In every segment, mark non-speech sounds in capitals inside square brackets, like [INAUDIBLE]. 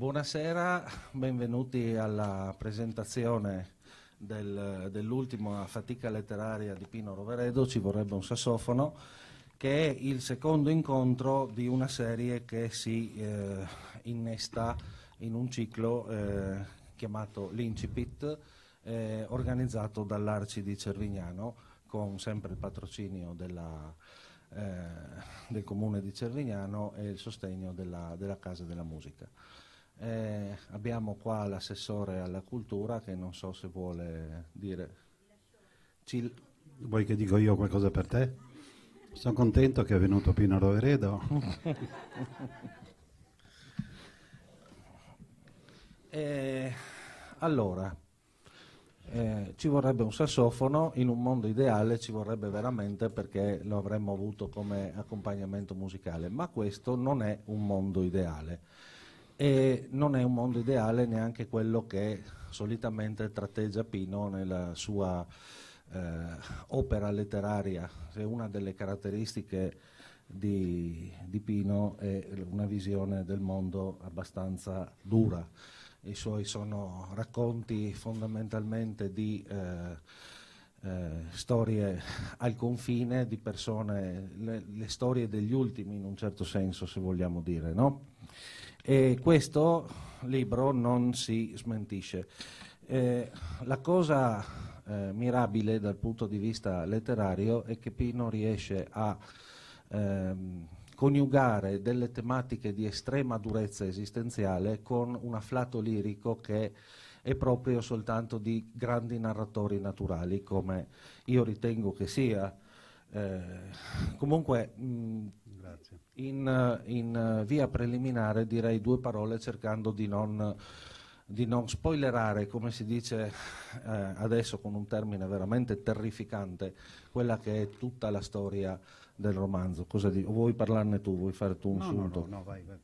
Buonasera, benvenuti alla presentazione del, dell'ultima fatica letteraria di Pino Roveredo, Ci vorrebbe un sassofono, che è il secondo incontro di una serie che si eh, innesta in un ciclo eh, chiamato L'Incipit, eh, organizzato dall'Arci di Cervignano, con sempre il patrocinio della, eh, del comune di Cervignano e il sostegno della, della Casa della Musica. Eh, abbiamo qua l'assessore alla cultura che non so se vuole dire. Ci... Vuoi che dico io qualcosa per te? Sono contento che è venuto Pino Roveredo. [LAUGHS] eh, allora, eh, ci vorrebbe un sassofono, in un mondo ideale ci vorrebbe veramente perché lo avremmo avuto come accompagnamento musicale, ma questo non è un mondo ideale e non è un mondo ideale neanche quello che solitamente tratteggia Pino nella sua eh, opera letteraria. Una delle caratteristiche di, di, Pino è una visione del mondo abbastanza dura. I suoi sono racconti fondamentalmente di eh, eh, storie al confine, di persone, le, le, storie degli ultimi in un certo senso, se vogliamo dire, no? E questo libro non si smentisce. Eh, la cosa eh, mirabile dal punto di vista letterario è che Pino riesce a ehm, coniugare delle tematiche di estrema durezza esistenziale con un afflato lirico che è proprio soltanto di grandi narratori naturali, come io ritengo che sia eh, comunque, mh, mm, in, eh, in, eh, via preliminare direi due parole cercando di non, di non spoilerare, come si dice eh, adesso con un termine veramente terrificante, quella che è tutta la storia del romanzo. Cosa vuoi parlarne tu? Vuoi fare tu un no, sunto? No, no, no, vai, vai.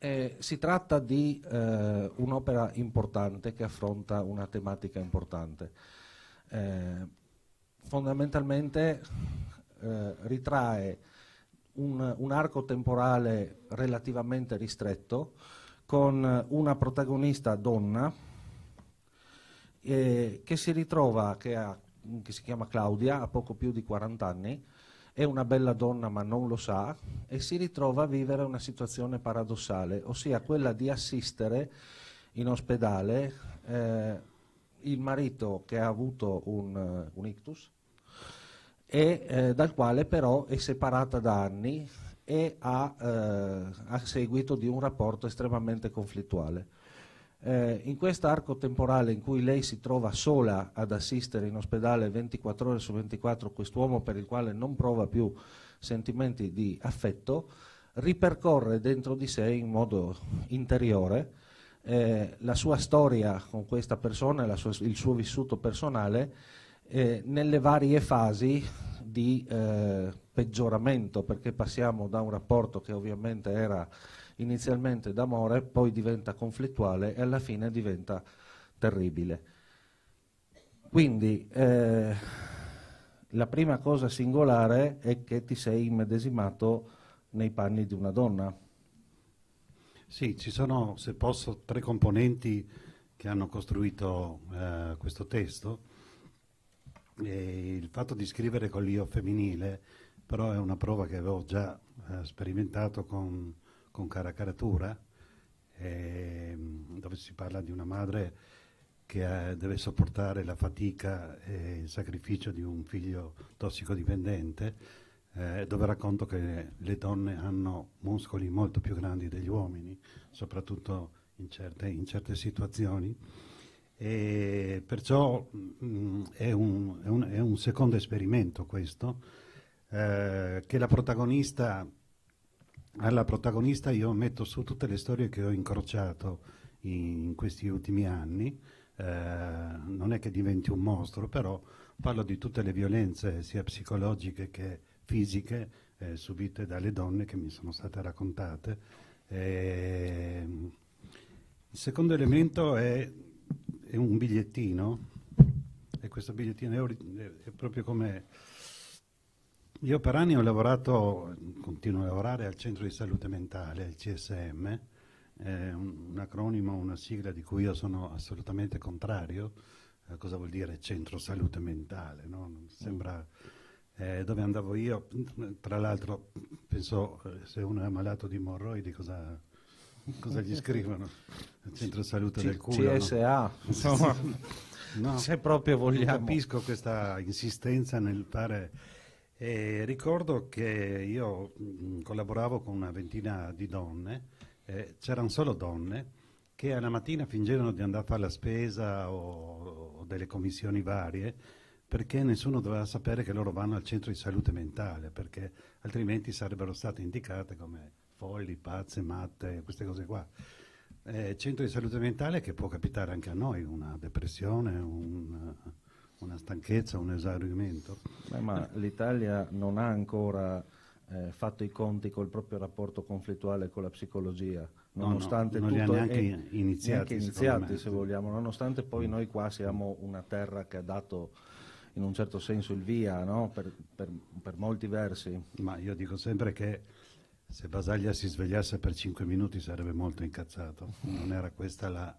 Eh, si tratta di eh, un'opera importante che affronta una tematica importante. Eh, fondamentalmente eh, ritrae un, un, arco temporale relativamente ristretto con una protagonista donna eh, che si ritrova, che, ha, che si chiama Claudia, ha poco più di 40 anni, è una bella donna ma non lo sa e si ritrova a vivere una situazione paradossale, ossia quella di assistere in ospedale eh, il marito che ha avuto un, un ictus e, eh, dal quale però è separata da anni e ha, eh, a seguito di un rapporto estremamente conflittuale. Eh, in arco temporale in cui lei si trova sola ad assistere in ospedale 24 ore su 24 quest'uomo per il quale non prova più sentimenti di affetto, ripercorre dentro di sé in modo interiore eh, la sua storia con questa persona, sua, il suo vissuto personale nelle varie fasi di eh, peggioramento, perché passiamo da un rapporto che ovviamente era inizialmente d'amore, poi diventa conflittuale e alla fine diventa terribile. Quindi eh, la prima cosa singolare è che ti sei immedesimato nei panni di una donna. Sì, ci sono, se posso, tre componenti che hanno costruito eh, questo testo. E il fatto di scrivere con l'io femminile però è una prova che avevo già eh, sperimentato con, con Caracaratura, eh, dove si parla di una madre che ha, eh, deve sopportare la fatica e il sacrificio di un figlio tossicodipendente, eh, dove racconto che le donne hanno muscoli molto più grandi degli uomini, soprattutto in certe, in certe situazioni. E perciò mh, mm, è, un, è, un, è, un, secondo esperimento questo, eh, che la protagonista, alla protagonista io metto su tutte le storie che ho incrociato in, in questi ultimi anni, eh, non è che diventi un mostro, però parlo di tutte le violenze sia psicologiche che fisiche eh, subite dalle donne che mi sono state raccontate. Ehm, il secondo elemento è è un bigliettino e questo bigliettino è, è proprio come... Io per anni ho lavorato, continuo a lavorare al centro di salute mentale, il CSM, eh, un, un, acronimo, una sigla di cui io sono assolutamente contrario. Eh, cosa vuol dire centro salute mentale? No? Sembra eh, dove andavo io, tra l'altro penso eh, se uno è malato di morroidi cosa cosa gli scrivono? Il centro salute C- del culo. CSA. No? Insomma, no, se proprio vogliamo. Capisco questa insistenza nel fare. Eh, ricordo che io mm, collaboravo con una ventina di donne, eh, c'erano solo donne che alla mattina fingevano di andare a fare la spesa o, o delle commissioni varie perché nessuno doveva sapere che loro vanno al centro di salute mentale, perché altrimenti sarebbero state indicate come folli, pazze, matte, queste cose qua. Eh, centro di salute mentale che può capitare anche a noi, una depressione, un, una stanchezza, un esaurimento. Beh, ma eh. l'Italia non ha ancora eh, fatto i conti col proprio rapporto conflittuale con la psicologia, nonostante no, no, non tutto neanche è, iniziati, neanche iniziati se vogliamo, nonostante poi noi qua siamo una terra che ha dato in un certo senso il via no? per, per, per molti versi. Ma io dico sempre che se Basaglia si svegliasse per 5 minuti sarebbe molto incazzato. Non era questa la,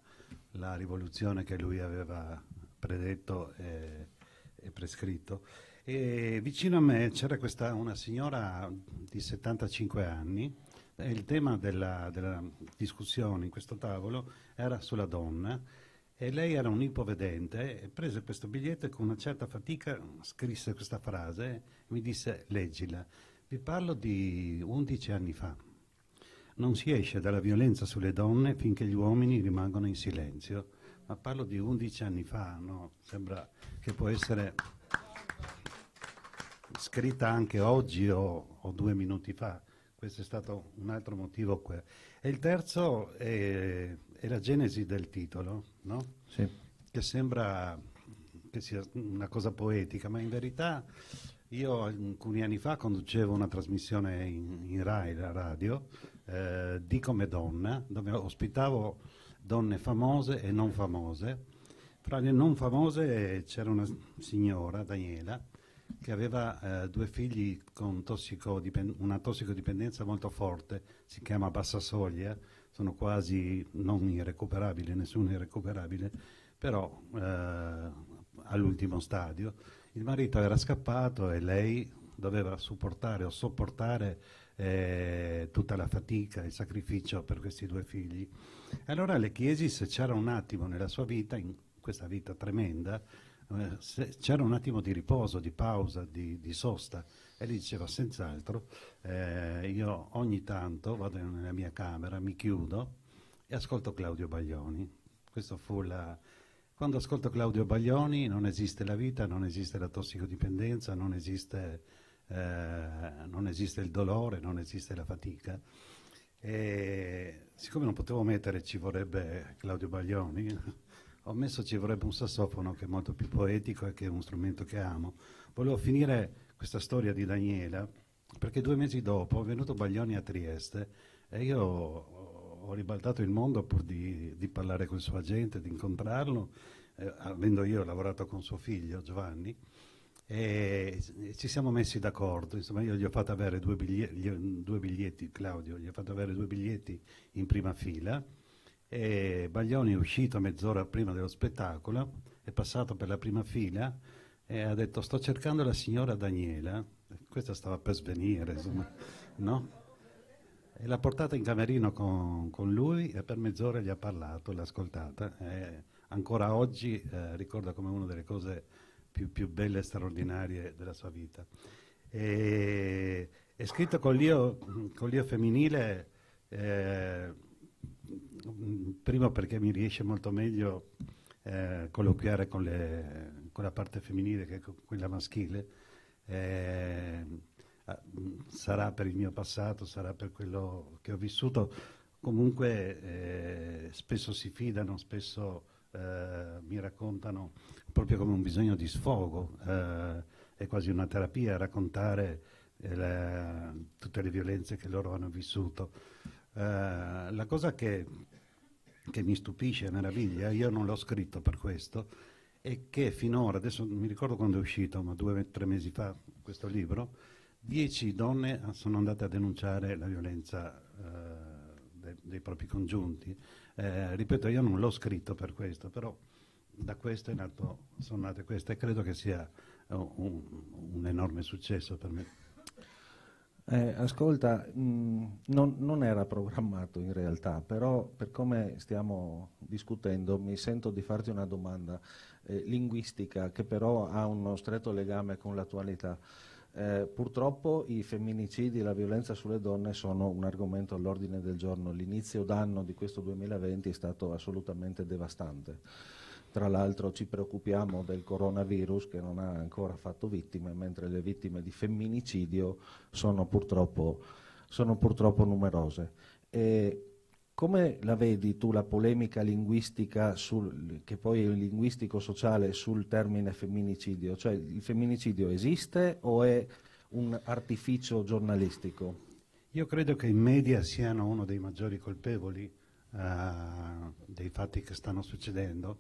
la rivoluzione che lui aveva predetto e, e prescritto. E vicino a me c'era questa, una signora di 75 anni e il tema della, della discussione in questo tavolo era sulla donna e lei era un ipovedente e prese questo biglietto e con una certa fatica scrisse questa frase e mi disse leggila. Vi parlo di 11 anni fa. Non si esce dalla violenza sulle donne finché gli uomini rimangono in silenzio, ma parlo di 11 anni fa, no? sembra che può essere scritta anche oggi o, o due minuti fa. Questo è stato un altro motivo. Que- e il terzo è, è, la genesi del titolo, no? sì. che sembra che sia una cosa poetica, ma in verità io alcuni anni fa conducevo una trasmissione in, in Rai, la radio, eh, di come donna, dove ospitavo donne famose e non famose. Fra le non famose c'era una signora, Daniela, che aveva eh, due figli con tossicodipen- una tossicodipendenza molto forte, si chiama bassa soglia, sono quasi non irrecuperabili, nessuno è irrecuperabile, però eh, all'ultimo stadio il marito era scappato e lei doveva supportare o sopportare eh, tutta la fatica, e il sacrificio per questi due figli. Allora le chiesi se c'era un attimo nella sua vita, in questa vita tremenda, eh, se c'era un attimo di riposo, di pausa, di, di sosta. E lei diceva senz'altro, eh, io ogni tanto vado nella mia camera, mi chiudo e ascolto Claudio Baglioni. Questo fu la, quando ascolto Claudio Baglioni non esiste la vita, non esiste la tossicodipendenza, non esiste, eh, non esiste il dolore, non esiste la fatica. E siccome non potevo mettere ci vorrebbe Claudio Baglioni, [LAUGHS] ho messo ci vorrebbe un sassofono che è molto più poetico e che è uno strumento che amo. Volevo finire questa storia di Daniela perché due mesi dopo è venuto Baglioni a Trieste e io ho ribaltato il mondo pur di, di parlare con il suo agente, di incontrarlo, eh, avendo io lavorato con suo figlio Giovanni, e ci siamo messi d'accordo. Insomma, io gli ho fatto avere due biglietti, due biglietti, Claudio, gli ho fatto avere due biglietti in prima fila. E Baglioni è uscito mezz'ora prima dello spettacolo, è passato per la prima fila e ha detto: Sto cercando la signora Daniela. Questa stava per svenire, insomma, no? E l'ha portata in camerino con, con, lui e per mezz'ora gli ha parlato, l'ha ascoltata. E ancora oggi eh, ricorda come una delle cose più, più, belle e straordinarie della sua vita. E, è scritto con l'io, con l'io femminile, eh, prima perché mi riesce molto meglio eh, colloquiare con, le, con, la parte femminile che con quella maschile. Eh, Ah, sarà per il mio passato, sarà per quello che ho vissuto, comunque eh, spesso si fidano, spesso eh, mi raccontano proprio come un bisogno di sfogo, eh, è quasi una terapia raccontare eh, la, tutte le violenze che loro hanno vissuto. Eh, la cosa che, che mi stupisce, meraviglia, io non l'ho scritto per questo, è che finora, adesso mi ricordo quando è uscito, ma due o tre mesi fa questo libro, Dieci donne sono andate a denunciare la violenza eh, de dei propri congiunti. Eh, ripeto, io non l'ho scritto per questo, però da questo nato, sono nate queste e credo che sia eh, un, un enorme successo per me. Eh, ascolta, mh, non, non, era programmato in realtà, però per come stiamo discutendo mi sento di farti una domanda eh, linguistica che però ha uno stretto legame con l'attualità. Eh, purtroppo i femminicidi e la violenza sulle donne sono un argomento all'ordine del giorno. L'inizio d'anno di questo 2020 è stato assolutamente devastante. Tra l'altro ci preoccupiamo del coronavirus che non ha ancora fatto vittime, mentre le vittime di femminicidio sono purtroppo, sono purtroppo numerose. E come la vedi tu la polemica linguistica, sul, che poi è linguistico-sociale, sul termine femminicidio? Cioè il femminicidio esiste o è un artificio giornalistico? Io credo che i media siano uno dei maggiori colpevoli uh, dei fatti che stanno succedendo.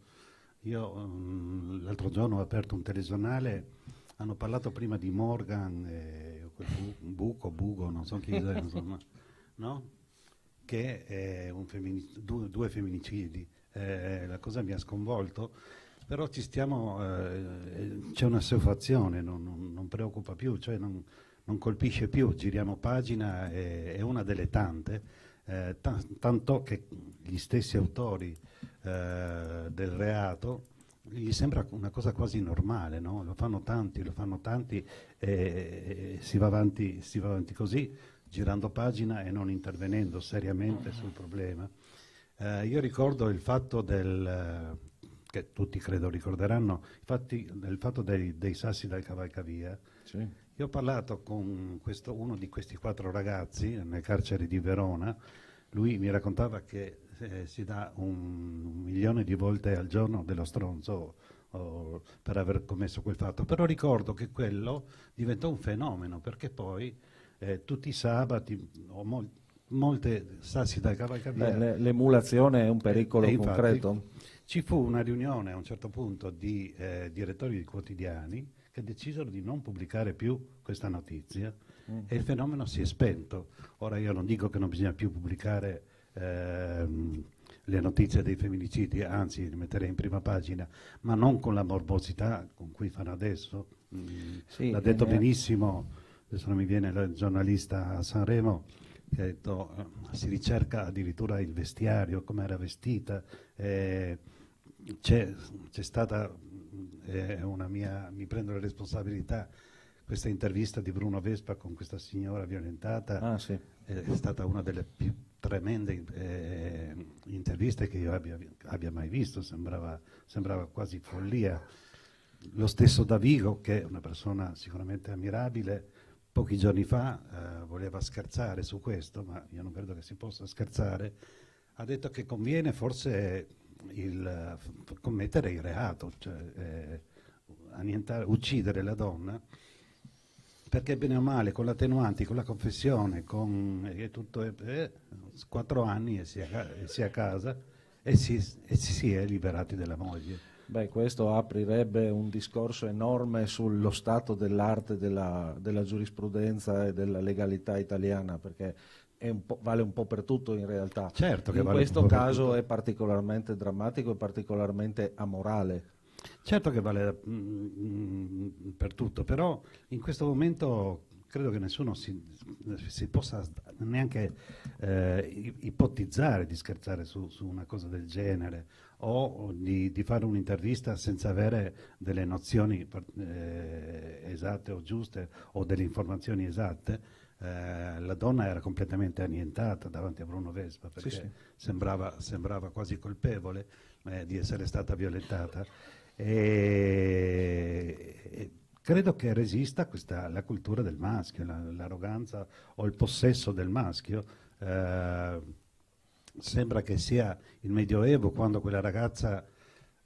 Io um, l'altro giorno ho aperto un telegiornale, hanno parlato prima di Morgan, e quel bu buco, bugo, non so chi è, [LAUGHS] insomma, no? che femmin due, due, femminicidi. Eh, eh, la cosa mi ha sconvolto, però eh, c'è una sefazione, non, non, non, preoccupa più, cioè non, non, colpisce più, giriamo pagina, è, è una delle tante. Eh, tanto che gli stessi autori eh, del reato gli sembra una cosa quasi normale, no? lo fanno tanti, lo fanno tanti e, e si, va avanti, si, va avanti, così girando pagina e non intervenendo seriamente sul problema. Eh, io ricordo il fatto del, eh, che tutti credo ricorderanno, infatti, il fatto dei, dei sassi dal cavalcavia. Sì. Io ho parlato con questo, uno di questi quattro ragazzi nel carcere di Verona, lui mi raccontava che eh, si dà un, un milione di volte al giorno dello stronzo per aver commesso quel fatto, però ricordo che quello diventò un fenomeno perché poi eh, tutti i sabati, mol, molte sassi da cavalcavia. L'emulazione è un pericolo e, eh, e concreto? Ci fu una riunione a un certo punto di eh, direttori di quotidiani che decisero di non pubblicare più questa notizia mm. e il fenomeno si è spento. Ora io non dico che non bisogna più pubblicare ehm, le notizie dei femminicidi, anzi li metterei in prima pagina, ma non con la morbosità con cui fanno adesso. Mm, sì, l'ha detto eh. benissimo adesso non mi viene il giornalista a Sanremo che ha detto eh, si ricerca addirittura il vestiario, come era vestita. Eh, c'è, stata eh, una mia, mi prendo la responsabilità, questa intervista di Bruno Vespa con questa signora violentata ah, sì. è stata una delle più tremende eh, interviste che io abbia, abbia mai visto, sembrava, sembrava quasi follia. Lo stesso Davigo, che è una persona sicuramente ammirabile, pochi giorni fa eh, voleva scherzare su questo, ma io non credo che si possa scherzare, ha detto che conviene forse il, commettere il reato, cioè eh, uccidere la donna, perché bene o male con l'attenuanti, con la confessione, con eh, tutto, eh, eh, quattro anni e si, è, a casa e si, e si è liberati della moglie. Beh, questo aprirebbe un discorso enorme sullo stato dell'arte della, della giurisprudenza e della legalità italiana, perché un vale un po' per tutto in realtà. Certo in vale questo caso è particolarmente drammatico e particolarmente amorale. Certo che vale mh, mm, mm, per tutto, però in questo momento credo che nessuno si, si possa neanche eh, ipotizzare di scherzare su, su una cosa del genere o di, di fare un'intervista senza avere delle nozioni eh, esatte o giuste o delle informazioni esatte, eh, la donna era completamente annientata davanti a Bruno Vespa perché sì, sì. Sembrava, sembrava, quasi colpevole eh, di essere stata violentata. E, e credo che resista questa, la cultura del maschio, l'arroganza o il possesso del maschio. Eh, sembra che sia il Medioevo quando quella ragazza,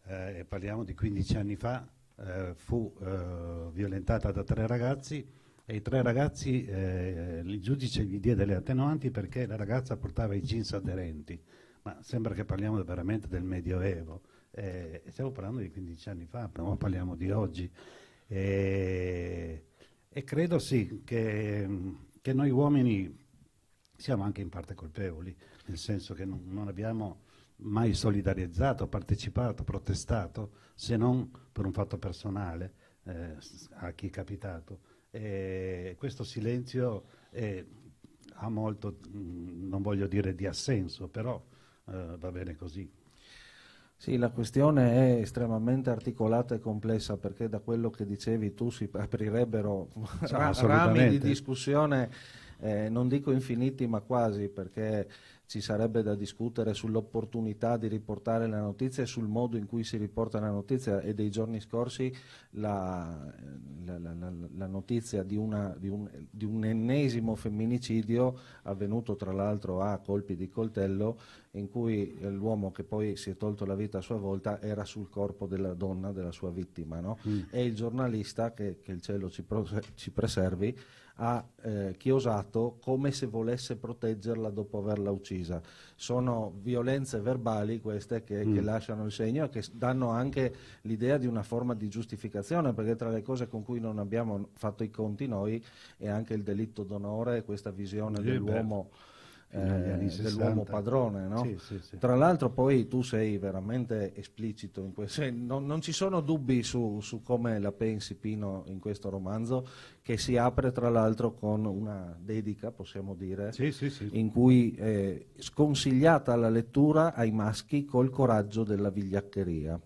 eh, parliamo di 15 anni fa, eh, fu eh, violentata da tre ragazzi e i tre ragazzi, eh, il giudice gli diede le attenuanti perché la ragazza portava i jeans aderenti, ma sembra che parliamo veramente del Medioevo. Eh, stiamo parlando di 15 anni fa, però parliamo di oggi. E, eh, e credo sì che, che noi uomini siamo anche in parte colpevoli nel senso che non, non abbiamo mai solidarizzato, partecipato, protestato, se non per un fatto personale eh, a chi è capitato. E questo silenzio è, ha molto, mh, mm, non voglio dire di assenso, però eh, va bene così. Sì, la questione è estremamente articolata e complessa perché da quello che dicevi tu si aprirebbero ra [LAUGHS] rami di discussione, eh, non dico infiniti ma quasi, perché ci sarebbe da discutere sull'opportunità di riportare la notizia e sul modo in cui si riporta la notizia e dei giorni scorsi la, la, la, la notizia di, una, di, un, di, un, ennesimo femminicidio avvenuto tra l'altro a colpi di coltello in cui l'uomo che poi si è tolto la vita a sua volta era sul corpo della donna, della sua vittima no? mm. e il giornalista che, che il cielo ci, pro, ci preservi a eh, Chiosato come se volesse proteggerla dopo averla uccisa. Sono violenze verbali queste che, mm. che lasciano il segno e che danno anche l'idea di una forma di giustificazione, perché tra le cose con cui non abbiamo fatto i conti noi è anche il delitto d'onore, e questa visione e eh, dell'uomo eh, dell'uomo padrone. No? Sì, sì, sì. Tra l'altro poi tu sei veramente esplicito in questo, cioè, non, non, ci sono dubbi su, su, come la pensi Pino in questo romanzo che si apre tra l'altro con una dedica, possiamo dire, in cui è sconsigliata la lettura ai maschi col coraggio della vigliaccheria.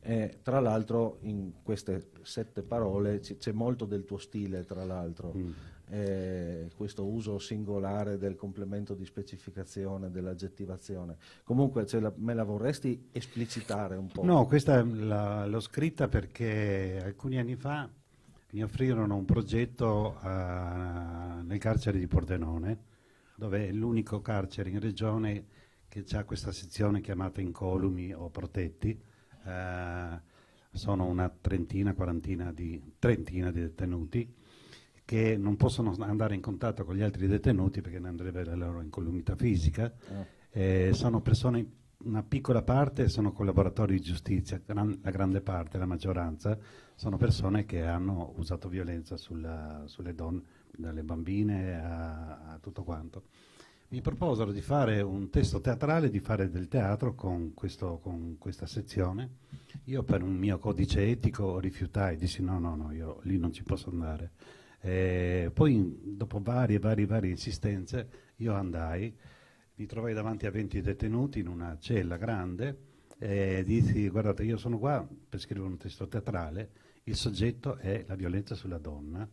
Eh, tra l'altro in queste sette parole c'è molto del tuo stile, tra l'altro. Mm eh, questo uso singolare del complemento di specificazione, dell'aggettivazione. Comunque la, me la vorresti esplicitare un po'? No, questa l'ho scritta perché alcuni anni fa mi offrirono un progetto a, eh, nel carcere di Pordenone, dove è l'unico carcere in regione che ha questa sezione chiamata incolumi o protetti. Eh, sono una trentina, quarantina di, trentina di detenuti che non possono andare in contatto con gli altri detenuti perché ne andrebbe la loro incolumità fisica. Eh. Eh, sono persone, una piccola parte sono collaboratori di giustizia, gran, la grande parte, la maggioranza, sono persone che hanno usato violenza sulla, sulle donne, dalle bambine a, a tutto quanto mi proposero di fare un testo teatrale, di fare del teatro con, questo, con, questa sezione. Io per un mio codice etico rifiutai, dissi no, no, no, io lì non ci posso andare. Eh, poi dopo varie, varie, varie insistenze io andai, mi trovai davanti a 20 detenuti in una cella grande e dissi guardate io sono qua per scrivere un testo teatrale, il soggetto è la violenza sulla donna.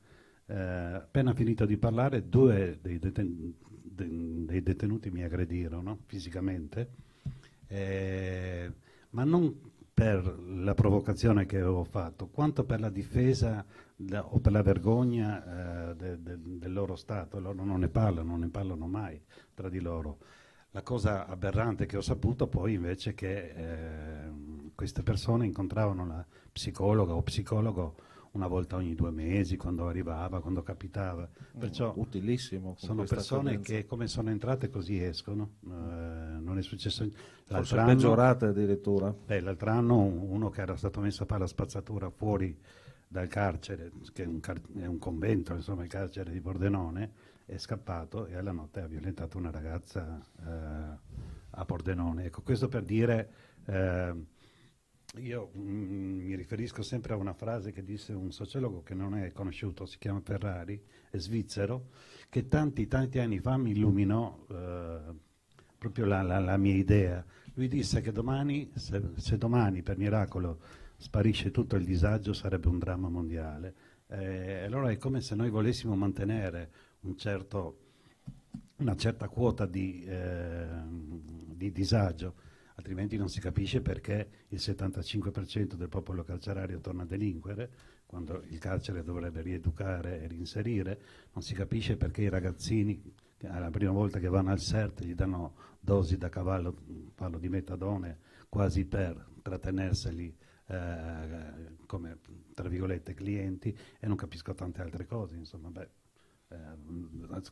Eh, appena finito di parlare due dei, deten- de- dei detenuti mi aggredirono fisicamente, eh, ma non per la provocazione che avevo fatto, quanto per la difesa da, o per la vergogna eh, de, de, del loro Stato. Loro non ne parlano, non ne parlano mai tra di loro. La cosa aberrante che ho saputo poi invece è che eh, queste persone incontravano la psicologa o psicologo una volta ogni due mesi, quando arrivava, quando capitava. Mm, Perciò Utilissimo. Sono persone cadenza. che come sono entrate così escono, eh, non è successo Forse anno, peggiorate addirittura. Beh, l'altro anno uno che era stato messo a fare la spazzatura fuori dal carcere, che è un, car- è un convento, insomma il carcere di Bordenone, è scappato e alla notte ha violentato una ragazza eh, a Pordenone. Ecco, questo per dire... Eh, io mh, mm, mi riferisco sempre a una frase che disse un sociologo che non è conosciuto, si chiama Ferrari, è svizzero, che tanti tanti anni fa mi illuminò eh, proprio la, la, la, mia idea. Lui disse che domani, se, se, domani per miracolo sparisce tutto il disagio, sarebbe un dramma mondiale. Eh, allora è come se noi volessimo mantenere un certo, una certa quota di, eh, di disagio altrimenti non si capisce perché il 75% del popolo carcerario torna a delinquere quando il carcere dovrebbe rieducare e reinserire, non si capisce perché i ragazzini alla prima volta che vanno al CERT gli danno dosi da cavallo, parlo di metadone, quasi per trattenerseli eh, come tra virgolette clienti e non capisco tante altre cose, insomma, beh, eh,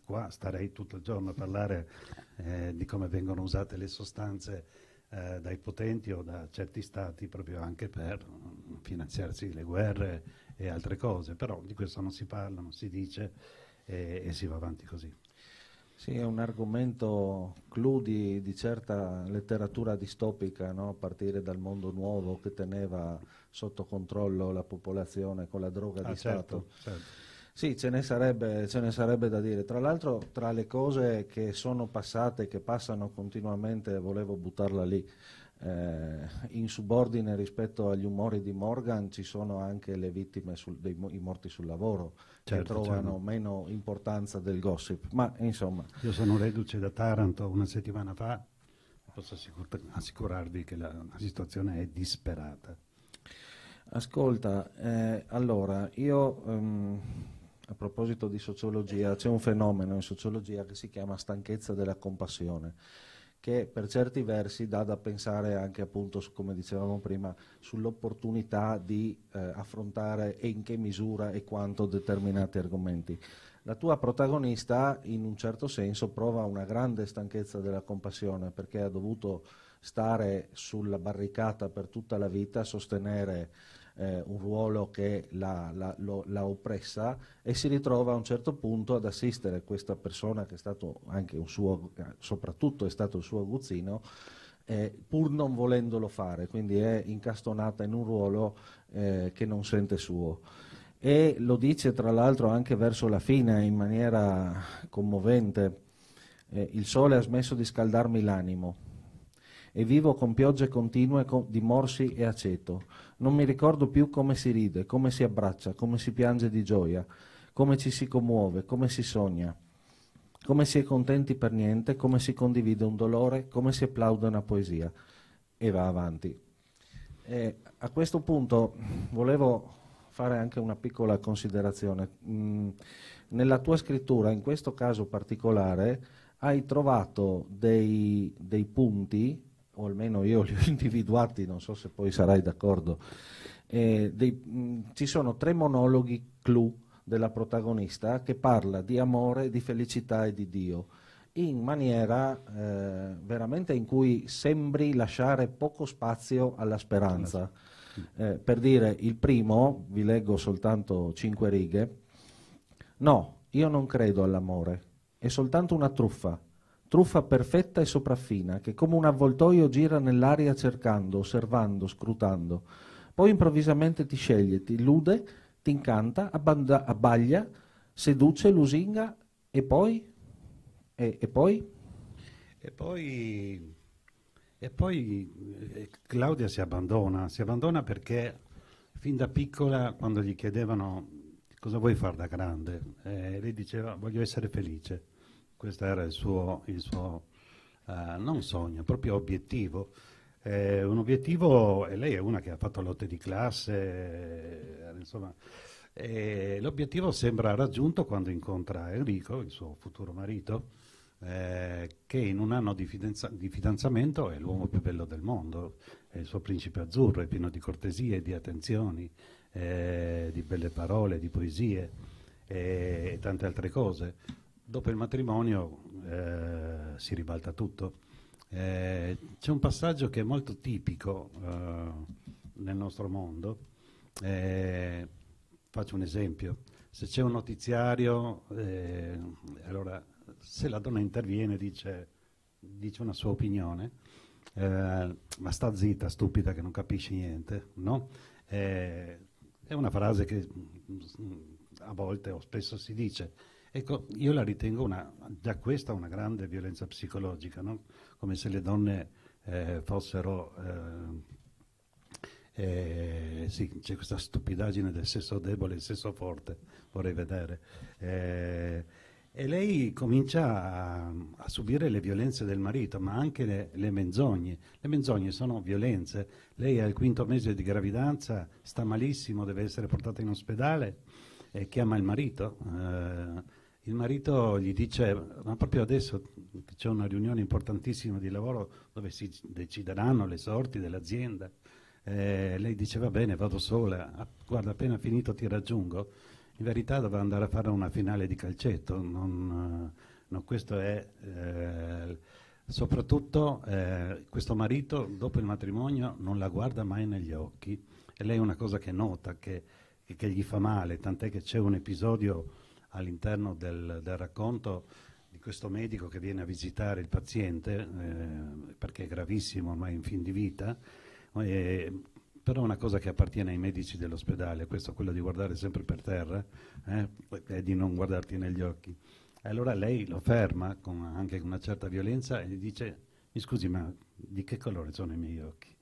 qua starei tutto il giorno a parlare eh, di come vengono usate le sostanze eh, dai potenti o da certi stati proprio anche per finanziarsi le guerre e altre cose, però di questo non si parla, non si dice e, e si va avanti così. Sì, è un argomento clou di, di certa letteratura distopica, no? a partire dal mondo nuovo che teneva sotto controllo la popolazione con la droga ah, di certo, Stato. Certo. Sì, ce ne, sarebbe, ce ne sarebbe da dire. Tra l'altro, tra le cose che sono passate, che passano continuamente, volevo buttarla lì, eh, in subordine rispetto agli umori di Morgan ci sono anche le vittime sul, dei i morti sul lavoro certo, che certo. trovano certo. meno importanza del gossip. Ma insomma. Io sono reduce da Taranto una settimana fa, posso assicurarvi che la, la situazione è disperata. Ascolta, eh, allora io. Um, a proposito di sociologia, c'è un fenomeno in sociologia che si chiama stanchezza della compassione, che per certi versi dà da pensare anche appunto, come dicevamo prima, sull'opportunità di eh, affrontare e in che misura e quanto determinati argomenti. La tua protagonista in un certo senso prova una grande stanchezza della compassione perché ha dovuto stare sulla barricata per tutta la vita, sostenere eh, un ruolo che la, la, lo, la, oppressa e si ritrova a un certo punto ad assistere questa persona che è stato anche un suo, soprattutto è stato il suo aguzzino, eh, pur non volendolo fare, quindi è incastonata in un ruolo eh, che non sente suo. E lo dice tra l'altro anche verso la fine in maniera commovente, eh, il sole ha smesso di scaldarmi l'animo e vivo con piogge continue di morsi e aceto. Non mi ricordo più come si ride, come si abbraccia, come si piange di gioia, come ci si commuove, come si sogna, come si è contenti per niente, come si condivide un dolore, come si applaude una poesia. E va avanti. E a questo punto volevo fare anche una piccola considerazione. Mm, nella tua scrittura, in questo caso particolare, hai trovato dei, dei punti o almeno io [LAUGHS] li ho individuati, non so se poi sarai d'accordo, eh, dei, mh, ci sono tre monologhi clou della protagonista che parla di amore, di felicità e di Dio in maniera eh, veramente in cui sembri lasciare poco spazio alla speranza. Eh, per dire il primo, vi leggo soltanto cinque righe, no, io non credo all'amore, è soltanto una truffa, truffa perfetta e sopraffina, che come un avvoltoio gira nell'aria cercando, osservando, scrutando. Poi improvvisamente ti sceglie, ti illude, ti incanta, abbanda, abbaglia, seduce, lusinga e poi? E, e poi? E poi, e poi eh, Claudia si abbandona, si abbandona perché fin da piccola quando gli chiedevano cosa vuoi fare da grande, eh, lei diceva voglio essere felice questo era il suo, il suo uh, non sogno, proprio obiettivo. Eh, un obiettivo, e lei è una che ha fatto lotte di classe, eh, insomma, eh, l'obiettivo sembra raggiunto quando incontra Enrico, il suo futuro marito, eh, che in un anno di, fidanza di fidanzamento è l'uomo più bello del mondo, è il suo principe azzurro, è pieno di cortesie, di attenzioni, eh, di belle parole, di poesie e tante altre cose dopo il matrimonio eh, si ribalta tutto. Eh, c'è un passaggio che è molto tipico eh, nel nostro mondo. Eh, faccio un esempio. Se c'è un notiziario, eh, allora se la donna interviene dice, dice una sua opinione, eh, ma sta zitta, stupida, che non capisce niente, no? è una frase che mm, a volte o spesso si dice Ecco, io la ritengo una, già questa una grande violenza psicologica, no? come se le donne eh, fossero... Eh, eh, sì, c'è questa stupidaggine del sesso debole e del sesso forte, vorrei vedere. Eh, e lei comincia a, a, subire le violenze del marito, ma anche le, le, menzogne. Le menzogne sono violenze. Lei è al quinto mese di gravidanza, sta malissimo, deve essere portata in ospedale e chiama il marito. Eh, il marito gli dice, ma proprio adesso c'è una riunione importantissima di lavoro dove si decideranno le sorti dell'azienda, eh, lei dice va bene, vado sola, ah, guarda appena finito ti raggiungo, in verità doveva andare a fare una finale di calcetto, non, eh, non questo è... Eh, soprattutto eh, questo marito dopo il matrimonio non la guarda mai negli occhi e lei è una cosa che nota, che, che gli fa male, tant'è che c'è un episodio all'interno del, del, racconto di questo medico che viene a visitare il paziente, eh, perché è gravissimo ormai in fin di vita, eh, però è una cosa che appartiene ai medici dell'ospedale, questo quello di guardare sempre per terra eh, e di non guardarti negli occhi. Allora lei lo ferma con, anche con una certa violenza e gli dice, mi scusi ma di che colore sono i miei occhi?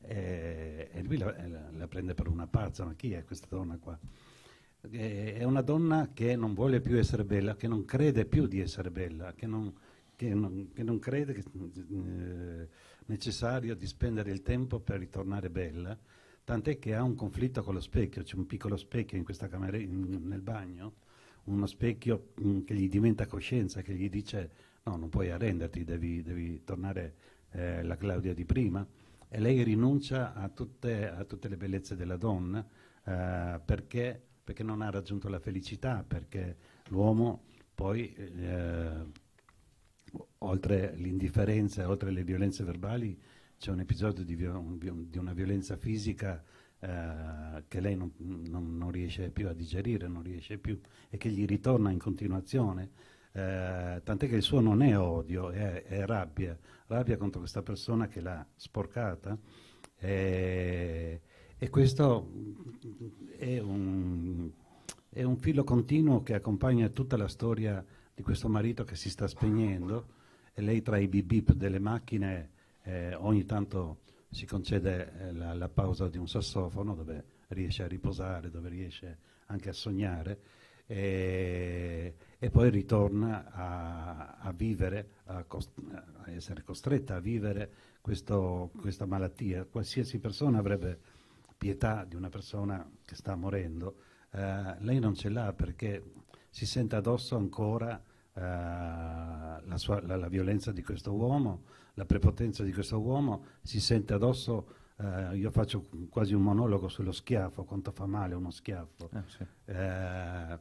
E, e lui la, la, la prende per una pazza, ma chi è questa donna qua? è una donna che non vuole più essere bella, che non crede più di essere bella, che non, che non, che non crede che, eh, necessario di spendere il tempo per ritornare bella, tant'è che ha un conflitto con lo specchio, c'è un piccolo specchio in questa camera, in, nel bagno, uno specchio mh, mm, che gli diventa coscienza, che gli dice no, non puoi arrenderti, devi, devi tornare eh, la Claudia di prima. E lei rinuncia a tutte, a tutte le bellezze della donna eh, perché perché non ha raggiunto la felicità, perché l'uomo poi, eh, oltre l'indifferenza, oltre le violenze verbali, c'è un episodio di, di, una violenza fisica eh, che lei non, non, non, riesce più a digerire, non riesce più e che gli ritorna in continuazione. Eh, tant'è che il suo non è odio, è, è rabbia, rabbia contro questa persona che l'ha sporcata. Eh, e questo è un, è un filo continuo che accompagna tutta la storia di questo marito che si sta spegnendo e lei tra i bip bip delle macchine eh, ogni tanto si concede eh, la, la, pausa di un sassofono dove riesce a riposare, dove riesce anche a sognare e, e poi ritorna a, a vivere, a, a, essere costretta a vivere questo, questa malattia. Qualsiasi persona avrebbe pietà di una persona che sta morendo, eh, lei non ce l'ha perché si sente addosso ancora eh, la, sua, la, la, violenza di questo uomo, la prepotenza di questo uomo, si sente addosso, eh, io faccio quasi un monologo sullo schiaffo, quanto fa male uno schiaffo. Eh, sì. Eh,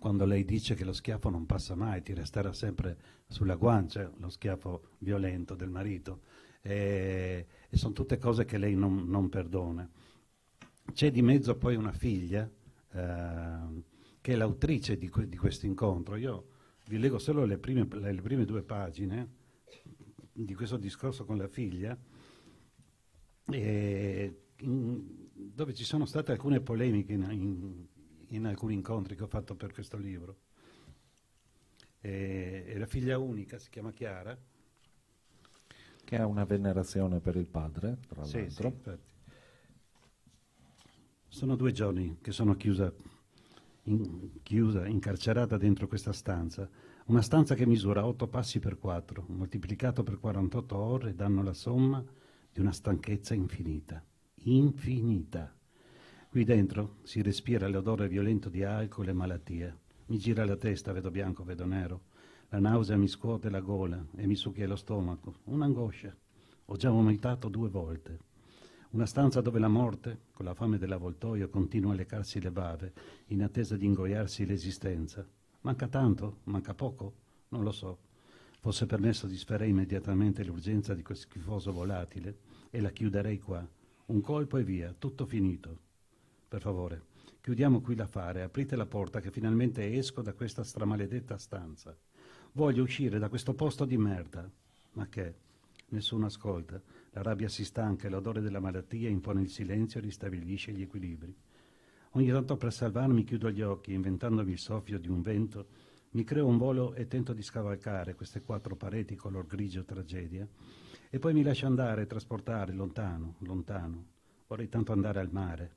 quando lei dice che lo schiaffo non passa mai, ti resterà sempre sulla guancia lo schiaffo violento del marito. Eh, e, e sono tutte cose che lei non, non perdona. C'è di mezzo poi una figlia eh, che è l'autrice di, que di questo incontro. Io vi leggo solo le prime, le prime due pagine di questo discorso con la figlia, eh, in, dove ci sono state alcune polemiche in, in, in, alcuni incontri che ho fatto per questo libro. E, è la figlia unica, si chiama Chiara. Che ha una venerazione per il padre, tra sì, l'altro. Sì, infatti. Sono due giorni che sono chiusa, in, chiusa, incarcerata dentro questa stanza, una stanza che misura 8 passi per 4, moltiplicato per 48 ore, danno la somma di una stanchezza infinita. Infinita. Qui dentro si respira l'odore violento di alcol e malattia. Mi gira la testa, vedo bianco, vedo nero. La nausea mi scuote la gola e mi succhia lo stomaco. Un'angoscia. Ho già vomitato due volte. Una stanza dove la morte, con la fame dell'avvoltoio, continua a leccarsi le bave, in attesa di ingoiarsi l'esistenza. Manca tanto? Manca poco? Non lo so. Fosse permesso disfarei immediatamente l'urgenza di quel schifoso volatile e la chiuderei qua. Un colpo e via, tutto finito. Per favore, chiudiamo qui l'affare, aprite la porta che finalmente esco da questa stramaledetta stanza. Voglio uscire da questo posto di merda. Ma che? nessuno ascolta, la rabbia si stanca e l'odore della malattia impone il silenzio e ristabilisce gli equilibri. Ogni tanto per salvarmi chiudo gli occhi, inventandomi il soffio di un vento, mi creo un volo e tento di scavalcare queste quattro pareti color grigio tragedia, e poi mi lascio andare, e trasportare, lontano, lontano. Vorrei tanto andare al mare.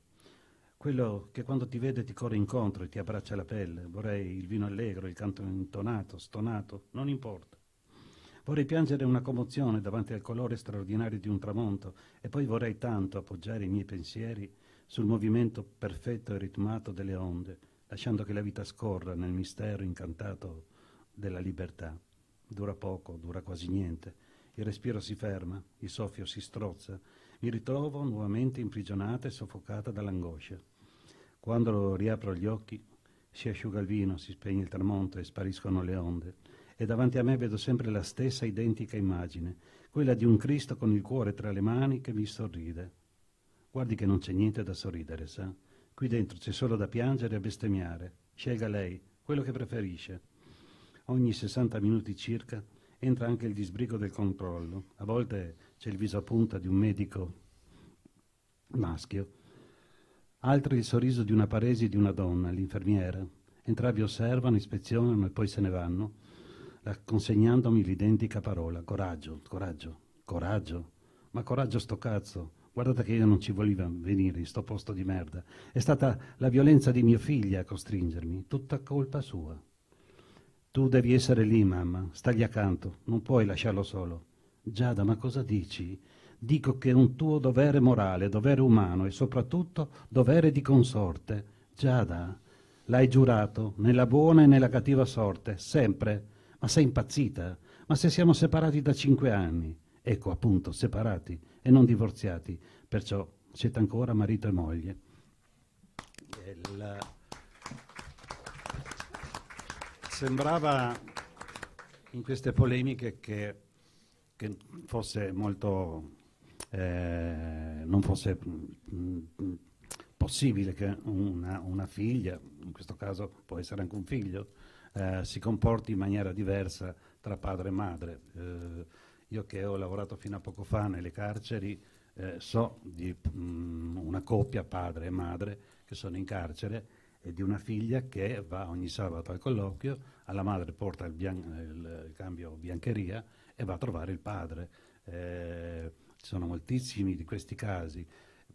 Quello che quando ti vede ti corre incontro e ti abbraccia la pelle. Vorrei il vino allegro, il canto intonato, stonato, non importa. Vorrei piangere una commozione davanti al colore straordinario di un tramonto e poi vorrei tanto appoggiare i miei pensieri sul movimento perfetto e ritmato delle onde, lasciando che la vita scorra nel mistero incantato della libertà. Dura poco, dura quasi niente. Il respiro si ferma, il soffio si strozza, mi ritrovo nuovamente imprigionata e soffocata dall'angoscia. Quando riapro gli occhi, si asciuga il vino, si spegne il tramonto e spariscono le onde e davanti a me vedo sempre la stessa identica immagine, quella di un Cristo con il cuore tra le mani che mi sorride. Guardi che non c'è niente da sorridere, sa? Qui dentro c'è solo da piangere e bestemmiare. Scelga lei, quello che preferisce. Ogni 60 minuti circa entra anche il disbrigo del controllo. A volte c'è il viso a punta di un medico maschio, altri il sorriso di una paresi di una donna, l'infermiera. Entrambi osservano, ispezionano e poi se ne vanno, consegnandomi l'identica parola, coraggio, coraggio, coraggio. Ma coraggio sto cazzo. Guardate che io non ci voleva venire in sto posto di merda. È stata la violenza di mia figlia a costringermi, tutta colpa sua. Tu devi essere lì, mamma, stagli accanto, non puoi lasciarlo solo. Giada, ma cosa dici? Dico che è un tuo dovere morale, dovere umano e soprattutto dovere di consorte. Giada, l'hai giurato, nella buona e nella cattiva sorte, sempre ma sei impazzita? Ma se siamo separati da cinque anni? Ecco appunto, separati e non divorziati, perciò siete ancora marito e moglie. Il... Sembrava in queste polemiche che, che fosse molto, eh, non fosse mh, mm, mh, possibile che una, una figlia, in questo caso può essere anche un figlio, eh, si comporti in maniera diversa tra padre e madre. Eh, io che ho lavorato fino a poco fa nelle carceri eh, so di mh, mm, una coppia, padre e madre, che sono in carcere e di una figlia che va ogni sabato al colloquio, alla madre porta il, bian il cambio biancheria e va a trovare il padre. Eh, ci sono moltissimi di questi casi.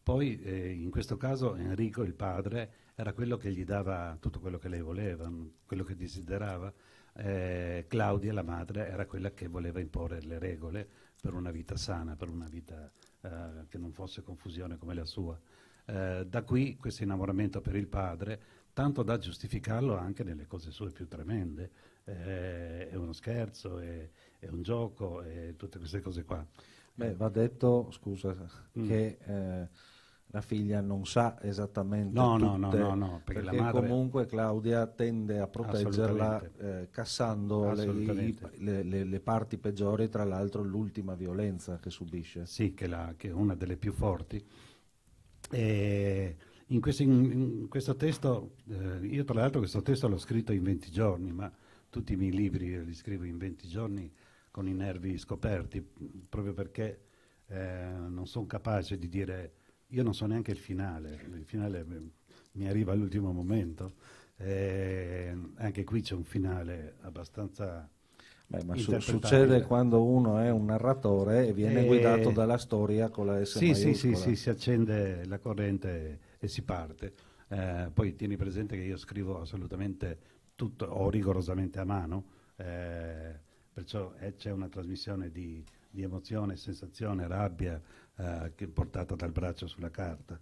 Poi eh, in questo caso Enrico, il padre, era quello che gli dava tutto quello che lei voleva, mm, quello che desiderava. Eh, Claudia, la madre, era quella che voleva imporre le regole per una vita sana, per una vita eh, che non fosse confusione come la sua. Eh, da qui questo innamoramento per il padre, tanto da giustificarlo anche nelle cose sue più tremende. Eh, è uno scherzo, è, è un gioco, è tutte queste cose qua. Beh, va detto, scusa, mm. che eh, la figlia non sa esattamente no, tutte, no, no, no, perché, perché madre... comunque Claudia tende a proteggerla eh, cassando le, le, le, le, parti peggiori, tra l'altro l'ultima violenza che subisce. Sì, che, la, che è una delle più forti. E in, questi, in questo testo, eh, io tra l'altro questo testo l'ho scritto in 20 giorni, ma tutti i miei libri li scrivo in 20 giorni con i nervi scoperti, proprio perché eh, non sono capace di dire io non so neanche il finale, il finale mm, mi arriva all'ultimo momento, eh, anche qui c'è un finale abbastanza... Beh, ma su- succede quando uno è un narratore e viene e... Eh, guidato dalla storia con la S sì, sì, sì, sì, si accende la corrente e si parte. Eh, poi tieni presente che io scrivo assolutamente tutto o rigorosamente a mano, eh, perciò eh, c'è una trasmissione di, di emozione, sensazione, rabbia, eh, portata dal braccio sulla carta.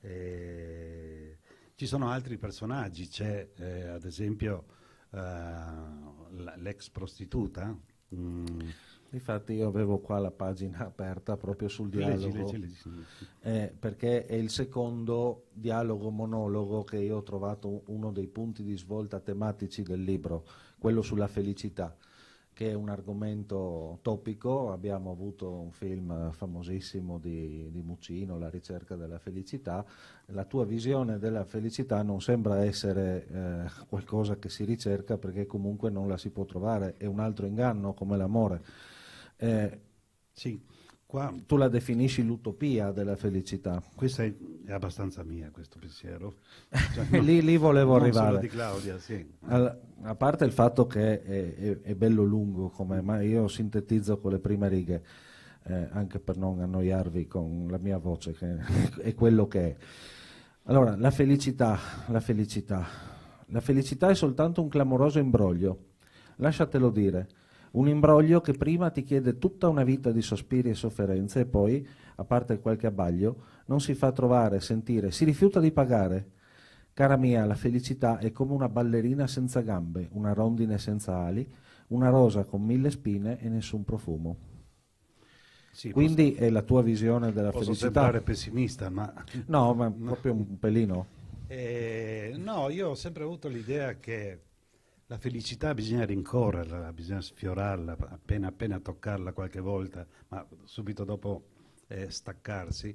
E ci sono altri personaggi, c'è eh, ad esempio eh, l'ex prostituta. Mm. Infatti io avevo qua la pagina aperta proprio sul dialogo, leggi, leggi, leggi. Eh, perché è il secondo dialogo monologo che io ho trovato uno dei punti di svolta tematici del libro, quello sulla felicità che è un argomento topico, abbiamo avuto un film famosissimo di, di Muccino, La ricerca della felicità, la tua visione della felicità non sembra essere eh, qualcosa che si ricerca perché comunque non la si può trovare, è un altro inganno come l'amore. Eh, sì. Qua, tu la definisci l'utopia della felicità. Questa è, è abbastanza mia, questo pensiero. [LAUGHS] Cioè, non, lì, lì, volevo arrivare. Claudia, sì. Al, a parte il fatto che è, è, è bello lungo, come, ma io sintetizzo con le prime righe, eh, anche per non annoiarvi con la mia voce, che [LAUGHS] è quello che è. Allora, la felicità, la felicità. La felicità è soltanto un clamoroso imbroglio, lasciatelo dire un imbroglio che prima ti chiede tutta una vita di sospiri e sofferenze e poi, a parte qualche abbaglio, non si fa trovare, sentire, si rifiuta di pagare. Cara mia, la felicità è come una ballerina senza gambe, una rondine senza ali, una rosa con mille spine e nessun profumo. Sì, Quindi posso, è la tua visione della posso felicità. Posso sembrare pessimista, ma... No, ma no. proprio un pelino. Eh, no, io ho sempre avuto l'idea che la felicità bisogna rincorrerla, bisogna sfiorarla, appena appena toccarla qualche volta, ma subito dopo eh, staccarsi,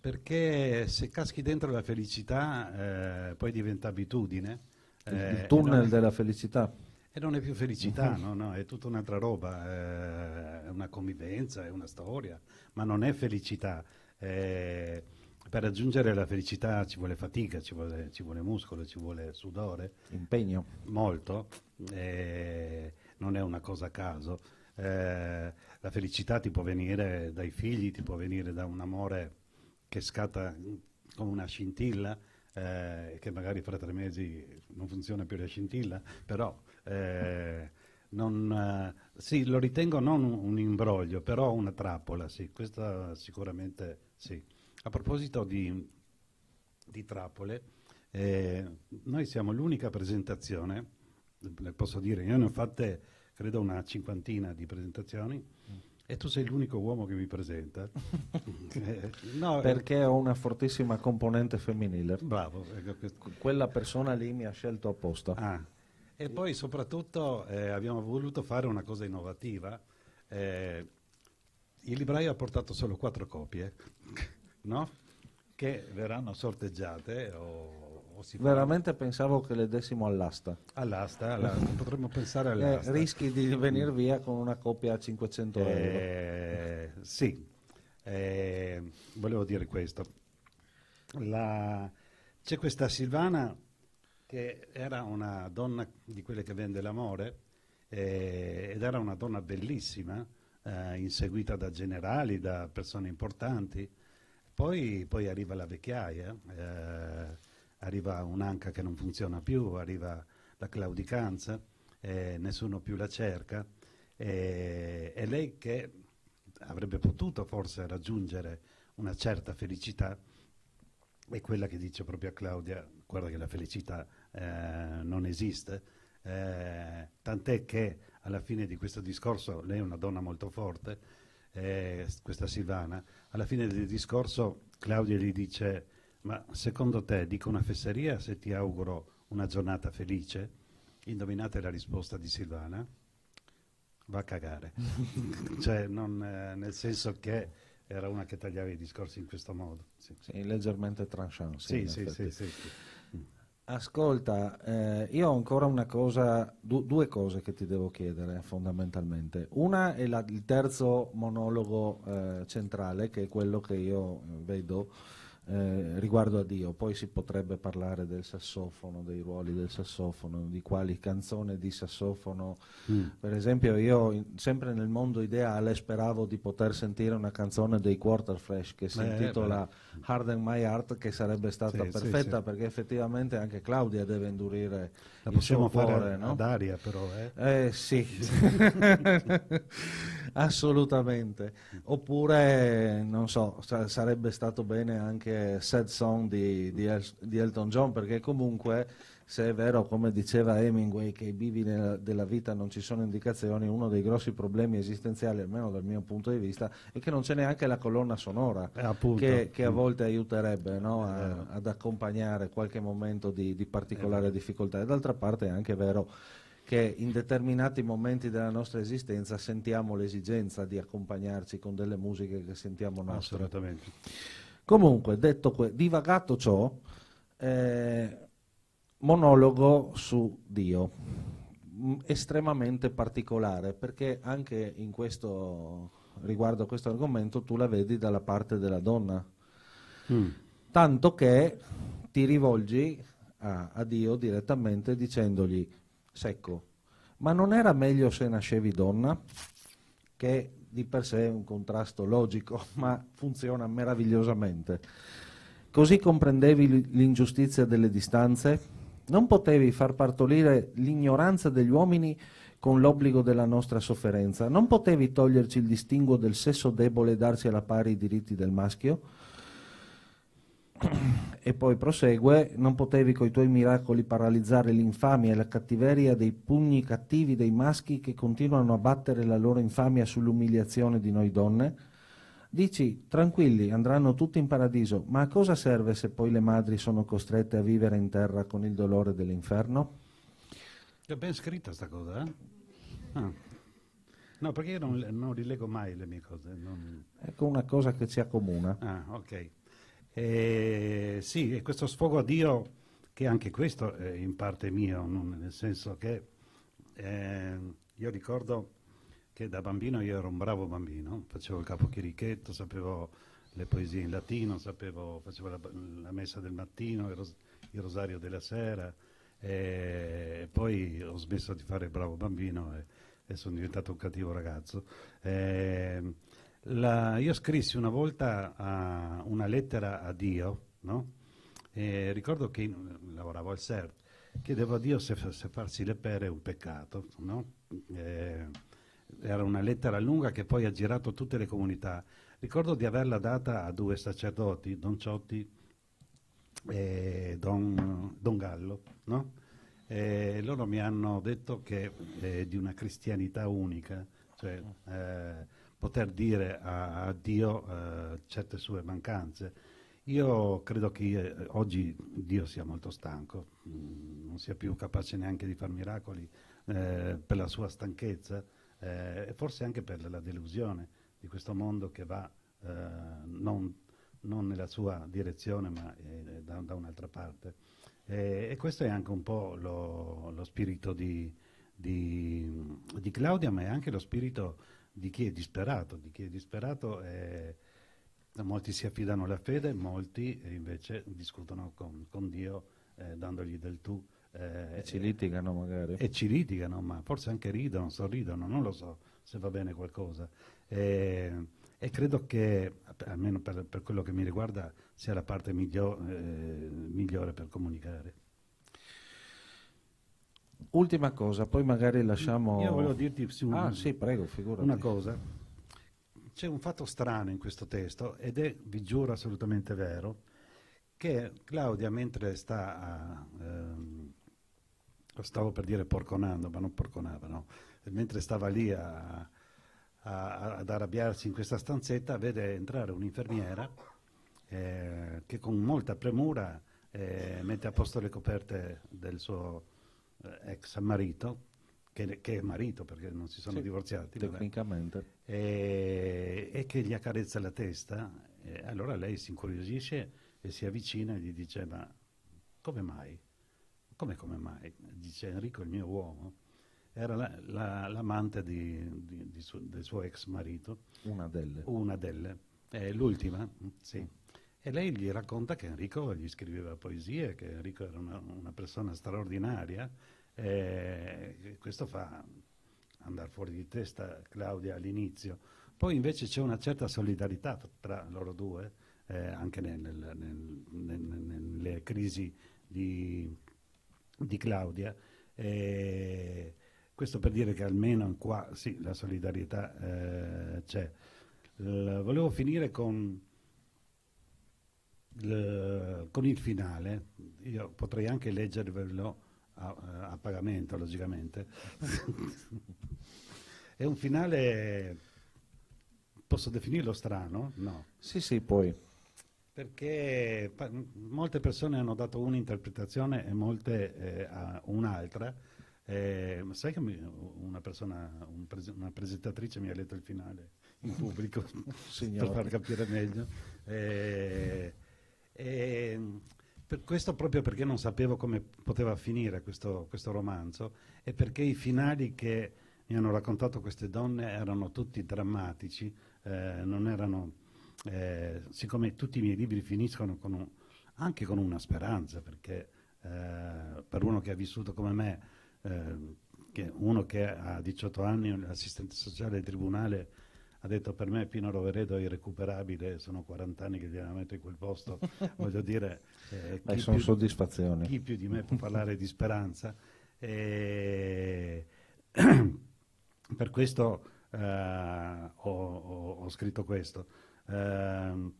perché se caschi dentro la felicità eh, poi diventa abitudine. Eh, il tunnel della felicità. E non è più felicità, mm-hmm. no, no, è tutta un'altra roba, eh, è una convivenza, è una storia, ma non è felicità. Eh, per raggiungere la felicità ci vuole fatica, ci vuole, ci vuole muscolo, ci vuole sudore. Impegno. Molto. Eh, non è una cosa a caso. Eh, la felicità ti può venire dai figli, ti può venire da un amore che scatta come una scintilla, eh, che magari fra tre mesi non funziona più la scintilla, però eh, non, eh, sì, lo ritengo non un imbroglio, però una trappola, sì, questa sicuramente sì. A proposito di, di trappole, eh, noi siamo l'unica presentazione, le posso dire, io ne ho fatte credo una cinquantina di presentazioni. Mm. E tu sei l'unico uomo che mi presenta. [LAUGHS] Eh, no, eh. Perché ho una fortissima componente femminile. Bravo. Ecco, quella persona lì mi ha scelto apposta. Ah. E poi soprattutto eh, abbiamo voluto fare una cosa innovativa. Eh, il libraio ha portato solo quattro copie no? che verranno sorteggiate o, o si Veramente pensavo che le dessimo all'asta. All'asta, all'asta. [LAUGHS] potremmo pensare eh, all'asta. Eh, rischi di mm. venire via con una coppia a 500 euro. Eh, sì, eh, volevo dire questo. La... C'è questa Silvana che era una donna di quelle che vende l'amore eh, ed era una donna bellissima, eh, inseguita da generali, da persone importanti poi, poi arriva la vecchiaia, eh, arriva un'anca che non funziona più, arriva la claudicanza, eh, nessuno più la cerca. Eh, lei che avrebbe potuto forse raggiungere una certa felicità, è quella che dice proprio a Claudia, guarda che la felicità eh, non esiste, eh, tant'è che alla fine di questo discorso lei è una donna molto forte, eh, questa Silvana, alla fine del discorso Claudia gli dice ma secondo te dico una fesseria se ti auguro una giornata felice? Indovinate la risposta di Silvana? Va a cagare. [LAUGHS] cioè, non, eh, nel senso che era una che tagliava i discorsi in questo modo. Sì, sì leggermente tranchant. Sì, sì, sì, sì, sì. Mm. Ascolta, eh, io ho ancora una cosa, du due cose che ti devo chiedere fondamentalmente. Una è la, il terzo monologo eh, centrale, che è quello che io eh, vedo eh, riguardo a Dio. Poi si potrebbe parlare del sassofono, dei ruoli del sassofono, di quali canzone di sassofono. Mm. Per esempio, io in, sempre nel mondo ideale speravo di poter sentire una canzone dei Quarter Flash che si eh, intitola beh. and My Heart, che sarebbe stata sì, perfetta sì, sì. perché effettivamente anche Claudia deve indurire La il possiamo suo cuore, fare no? ad aria, però. Eh, eh sì. [LAUGHS] Assolutamente. Oppure, non so, sarebbe stato bene anche qualche sad song di, di, El- di, Elton John, perché comunque se è vero, come diceva Hemingway, che i bivi nella, della vita non ci sono indicazioni, uno dei grossi problemi esistenziali, almeno dal mio punto di vista, è che non c'è neanche la colonna sonora eh, che, che, a volte aiuterebbe no, a, eh. ad accompagnare qualche momento di, di particolare eh. difficoltà. E d'altra parte è anche vero che in determinati momenti della nostra esistenza sentiamo l'esigenza di accompagnarci con delle musiche che sentiamo nostre. Assolutamente. Comunque, detto que- divagato ciò, eh, monologo su Dio, M- mm, estremamente particolare, perché anche in questo, riguardo a questo argomento tu la vedi dalla parte della donna. Mm. Tanto che ti rivolgi a, a Dio direttamente dicendogli, secco, ma non era meglio se nascevi donna? Che di per sé è un contrasto logico, [LAUGHS] ma funziona meravigliosamente. Così comprendevi l'ingiustizia delle distanze? Non potevi far partorire l'ignoranza degli uomini con l'obbligo della nostra sofferenza? Non potevi toglierci il distinguo del sesso debole e darci alla pari i diritti del maschio? e poi prosegue, non potevi coi tuoi miracoli paralizzare l'infamia e la cattiveria dei pugni cattivi dei maschi che continuano a battere la loro infamia sull'umiliazione di noi donne? Dici, tranquilli, andranno tutti in paradiso, ma a cosa serve se poi le madri sono costrette a vivere in terra con il dolore dell'inferno? È ben scritta sta cosa, eh? Ah. No, perché io non, non, rilego mai le mie cose. Non... Ecco una cosa che ci accomuna. Ah, ok. E, sì, e questo sfogo a Dio, che anche questo è in parte mio, non, nel senso che eh, io ricordo che da bambino io ero un bravo bambino, facevo il capochirichetto, sapevo le poesie in latino, sapevo, facevo la, la messa del mattino, il, ros il rosario della sera, e poi ho smesso di fare il bravo bambino e, e sono diventato un cattivo ragazzo. E, ehm, la, io scrissi una volta a, una lettera a Dio, no? E ricordo che in, lavoravo al CERT, chiedevo a Dio se, se, farsi le pere è un peccato, no? eh, era una lettera lunga che poi ha girato tutte le comunità. Ricordo di averla data a due sacerdoti, Don Ciotti e Don, Don Gallo, no? E loro mi hanno detto che è di una cristianità unica, cioè, eh, poter dire a, a Dio eh, certe sue mancanze. Io credo che eh, oggi Dio sia molto stanco, mh, mm, non sia più capace neanche di fare miracoli eh, per la sua stanchezza eh, e forse anche per la delusione di questo mondo che va eh, non, non, nella sua direzione ma eh, da, da, un'altra parte. e questo è anche un po' lo, lo spirito di, di, di, Claudia, ma è anche lo spirito di chi è disperato, di chi è disperato è, molti si affidano alla fede, molti eh, invece discutono con, con Dio eh, dandogli del tu. Eh, e ci litigano magari. E ci litigano, ma forse anche ridono, sorridono, non lo so se va bene qualcosa. E, ehm, e credo che, almeno per, per, quello che mi riguarda, sia la parte migliore, eh, migliore per comunicare. Ultima cosa, poi magari lasciamo... Io volevo dirti sì, ah, sì, prego, una cosa. C'è un fatto strano in questo testo ed è, vi giuro, assolutamente vero, che Claudia mentre sta... A, ehm, stavo per dire porconando, ma non porconava, no? mentre stava lì a, a, ad arrabbiarsi in questa stanzetta, vede entrare un'infermiera eh, che con molta premura eh, mette a posto le coperte del suo eh, ex marito, che, che, è marito perché non si sono sì, divorziati. Tecnicamente. E, e, che gli accarezza la testa, allora lei si incuriosisce e si avvicina e gli dice ma come mai? Come, come mai? Dice Enrico, il mio uomo, era la, la, l'amante di, di, di su, del suo ex marito. Una delle. Una delle. Eh, l'ultima, sì. E lei gli racconta che Enrico gli scriveva poesie, che Enrico era una, una persona straordinaria. E questo fa andare fuori di testa Claudia all'inizio. Poi invece c'è una certa solidarietà tra loro due, eh, anche nel, nel, nel, nelle crisi di, di Claudia. E questo per dire che almeno qua sì, la solidarietà eh, c'è. L volevo finire con con il finale, io potrei anche leggervelo a, a pagamento logicamente, [LAUGHS] è un finale, posso definirlo strano? No. Sì, sì, poi. Perché pa- molte persone hanno dato un'interpretazione e molte eh, a un'altra. Eh, sai che mi, una persona, un pres- una presentatrice mi ha letto il finale in pubblico [LAUGHS] per far capire meglio. Eh, e, ehm, per questo proprio perché non sapevo come poteva finire questo, questo, romanzo e perché i finali che mi hanno raccontato queste donne erano tutti drammatici, eh, erano, eh, siccome tutti i miei libri finiscono con un, anche con una speranza, perché eh, per uno che ha vissuto come me, eh, che uno che ha 18 anni un assistente sociale del tribunale ha detto per me Pino Roveredo è irrecuperabile, sono 40 anni che gli metto in quel posto, [LAUGHS] voglio dire, eh, Beh, sono più, soddisfazioni. chi più di me può parlare di speranza. E... [CLEARS THROAT] per questo eh, ho, ho, ho, scritto questo. Eh,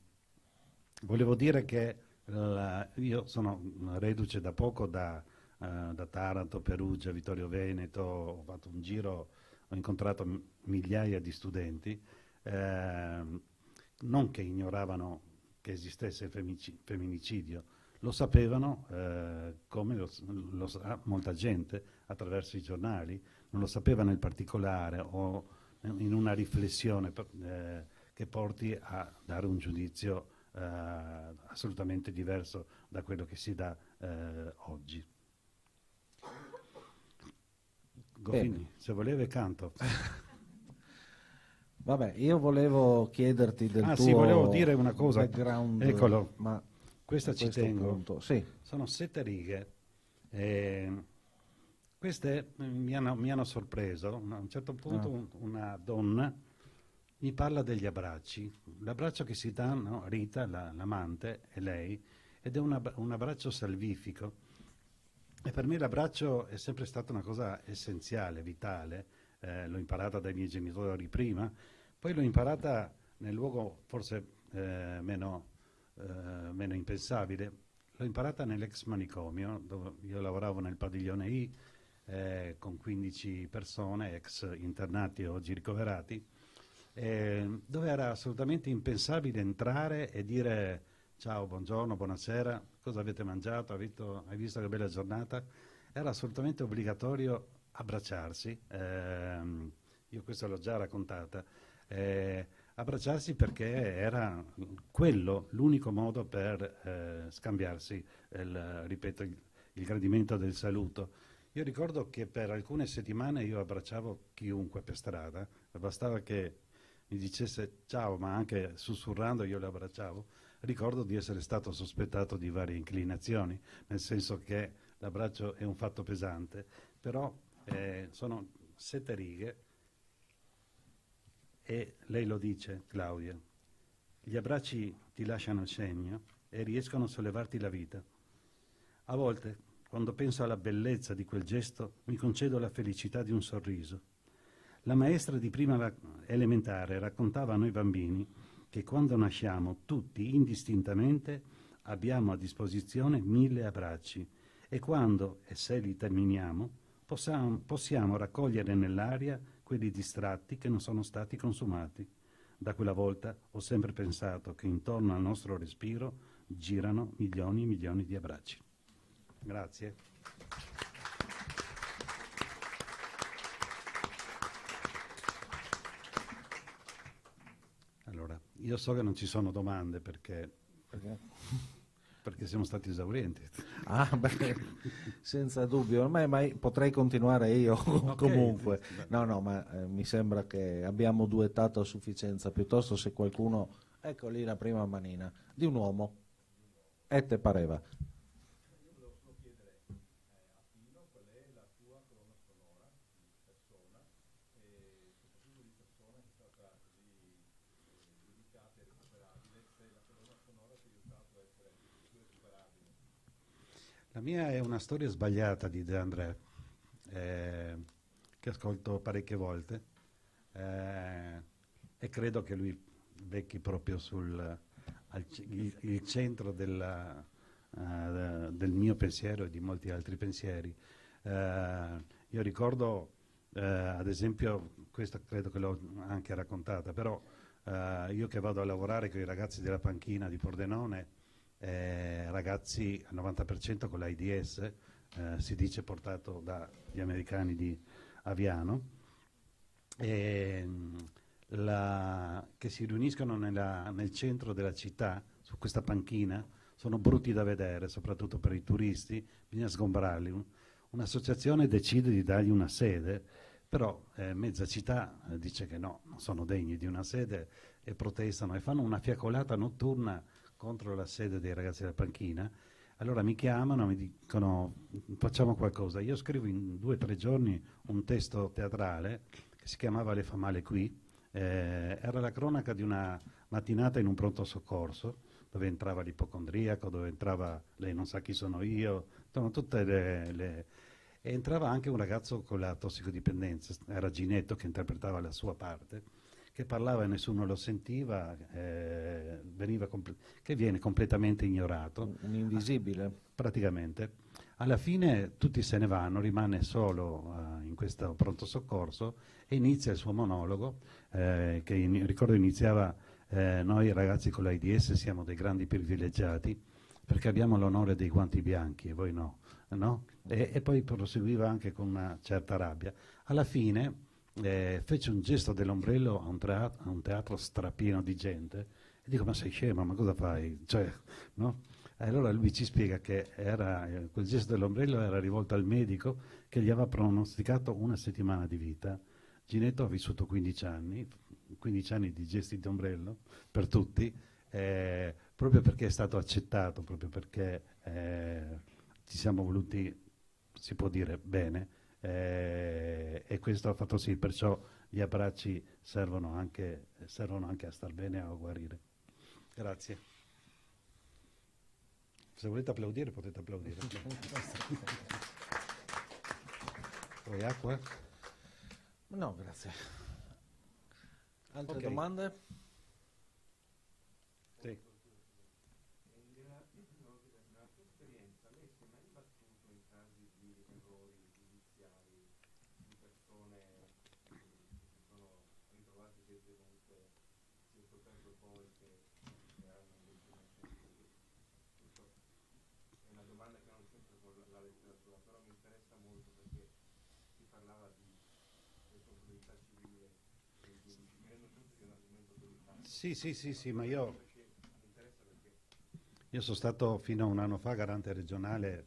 volevo dire che la, io sono reduce da poco da, uh, da Taranto, Perugia, Vittorio Veneto, ho fatto un giro ho incontrato migliaia di studenti, eh, non che ignoravano che esistesse il femminicidio, lo sapevano eh, come lo, lo, sa molta gente attraverso i giornali, non lo sapeva nel particolare o in una riflessione per, eh, che porti a dare un giudizio eh, assolutamente diverso da quello che si dà eh, oggi. Goffini, se volevi canto. [LAUGHS] Vabbè, io volevo chiederti del ah, tuo sì, volevo dire una cosa. background. Eccolo, ma questa ci tengo. Sì. Sono sette righe. Eh, queste mi hanno, mi hanno, sorpreso. A un certo punto ah. una donna mi parla degli abbracci. L'abbraccio che si danno Rita, la, l'amante, e lei, ed è una, un abbraccio salvifico e per me l'abbraccio è sempre stata una cosa essenziale, vitale. Eh, l'ho imparata dai miei genitori prima, poi l'ho imparata nel luogo forse eh, meno, eh, meno, impensabile, l'ho imparata nell'ex manicomio, dove io lavoravo nel padiglione I eh, con 15 persone, ex internati oggi ricoverati, dove era assolutamente impensabile entrare e dire ciao, buongiorno, buonasera, cosa avete mangiato, hai visto, che bella giornata, era assolutamente obbligatorio abbracciarsi, eh, io questo l'ho già raccontata, eh, abbracciarsi perché era quello l'unico modo per eh, scambiarsi, il, ripeto, il, il gradimento del saluto. Io ricordo che per alcune settimane io abbracciavo chiunque per strada, bastava che mi dicesse ciao, ma anche sussurrando io lo abbracciavo ricordo di essere stato sospettato di varie inclinazioni, nel senso che l'abbraccio è un fatto pesante, però eh, sono sette righe e lei lo dice, Claudia, gli abbracci ti lasciano il segno e riescono a sollevarti la vita. A volte, quando penso alla bellezza di quel gesto, mi concedo la felicità di un sorriso. La maestra di prima elementare raccontava a noi bambini che quando nasciamo tutti indistintamente abbiamo a disposizione mille abbracci e quando e se li terminiamo possiamo, possiamo raccogliere nell'aria quelli distratti che non sono stati consumati. Da quella volta ho sempre pensato che intorno al nostro respiro girano milioni e milioni di abbracci. Grazie. Io so che non ci sono domande perché, perché? perché siamo stati esaurienti. Ah, [LAUGHS] beh, senza dubbio, ormai mai, potrei continuare io [LAUGHS] okay. comunque. No, no, ma eh, mi sembra che abbiamo duettato a sufficienza, piuttosto se qualcuno... Ecco lì la prima manina di un uomo. E te pareva. mia è una storia sbagliata di De André, eh, che ascolto parecchie volte eh, e credo che lui becchi proprio sul, al, il, il, centro della, uh, eh, del mio pensiero e di molti altri pensieri. Uh, io ricordo, uh, ad esempio, questa credo che l'ho anche raccontata, però io che vado a lavorare con i ragazzi della panchina di Pordenone, eh, ragazzi al 90% con l'AIDS, eh, si dice portato dagli americani di Aviano, eh, la, che si riuniscono nella, nel centro della città, su questa panchina, sono brutti da vedere, soprattutto per i turisti, bisogna sgombrarli. Un'associazione decide di dargli una sede, però eh, mezza città eh, dice che no, non sono degni di una sede e protestano e fanno una fiacolata notturna contro la sede dei ragazzi della panchina, allora mi chiamano, mi dicono facciamo qualcosa. Io scrivo in due o tre giorni un testo teatrale che si chiamava Le fa male qui, eh, era la cronaca di una mattinata in un pronto soccorso dove entrava l'ipocondriaco, dove entrava lei non sa chi sono io, sono tutte le, le e entrava anche un ragazzo con la tossicodipendenza, era Ginetto che interpretava la sua parte, che parlava e nessuno lo sentiva, eh, comple- che viene completamente ignorato. Un invisibile. Ah, praticamente. Alla fine tutti se ne vanno, rimane solo uh, in questo pronto soccorso e inizia il suo monologo, eh, che in- ricordo iniziava eh, noi ragazzi con l'AIDS siamo dei grandi privilegiati perché abbiamo l'onore dei guanti bianchi e voi no. no? E, e poi proseguiva anche con una certa rabbia. Alla fine... Eh, fece un gesto dell'ombrello a un, teatro, a un teatro strapieno di gente dico ma sei scema, ma cosa fai? Cioè, no? E allora lui ci spiega che era, quel gesto dell'ombrello era rivolto al medico che gli aveva pronosticato una settimana di vita. Ginetto ha vissuto 15 anni, 15 anni di gesti di ombrello per tutti, eh, proprio perché è stato accettato, proprio perché eh, ci siamo voluti, si può dire, bene. Eh, e questo ha fatto sì, perciò gli abbracci servono anche, servono anche a star bene e a guarire. Grazie. Se volete applaudire potete applaudire. Vuoi [LAUGHS] acqua? No, grazie. Altre okay. domande? Sì, sì, sì, sì, ma io, io sono stato fino a un anno fa garante regionale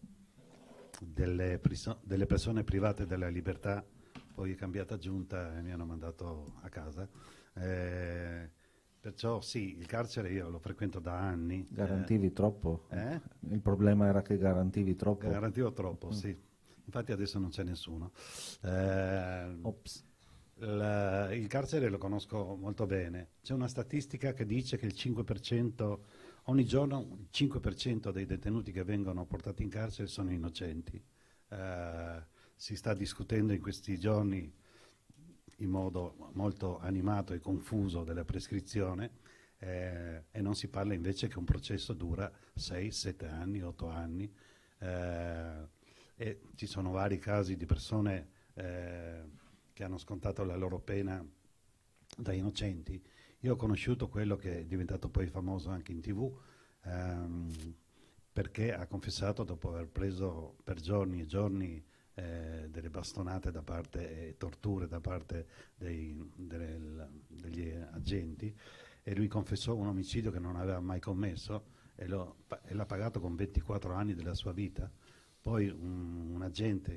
delle, delle persone private della libertà, poi è cambiata giunta e mi hanno mandato a casa. Eh, perciò sì, il carcere io lo frequento da anni. Garantivi eh. troppo? Eh? Il problema era che garantivi troppo? Garantivo troppo, mm. sì. Infatti adesso non c'è nessuno. Eh, Ops il, eh, il carcere lo conosco molto bene. C'è una statistica che dice che il 5%, ogni giorno il 5% dei detenuti che vengono portati in carcere sono innocenti. Eh, si sta discutendo in questi giorni in modo molto animato e confuso della prescrizione eh, e non si parla invece che un processo dura 6, 7 anni, 8 anni eh, e ci sono vari casi di persone eh, che hanno scontato la loro pena da innocenti. Io ho conosciuto quello che è diventato poi famoso anche in tv, ehm, perché ha confessato dopo aver preso per giorni e giorni eh, delle bastonate da parte e torture da parte dei, del, degli agenti e lui confessò un omicidio che non aveva mai commesso e, lo, e l'ha pagato con 24 anni della sua vita. Poi un, un agente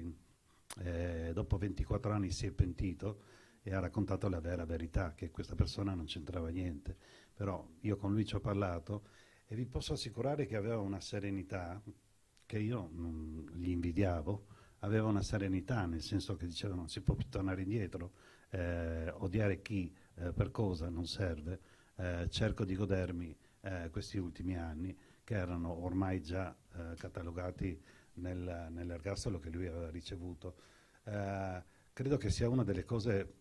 eh, dopo 24 anni si è pentito e ha raccontato la vera verità, che questa persona non c'entrava niente. Però io con lui ci ho parlato e vi posso assicurare che aveva una serenità che io non gli invidiavo, aveva una serenità nel senso che diceva non si può più tornare indietro, eh, odiare chi eh, per cosa non serve, eh, cerco di godermi eh, questi ultimi anni che erano ormai già eh, catalogati nel, nell'ergastolo che lui aveva ricevuto, eh, credo che sia una delle cose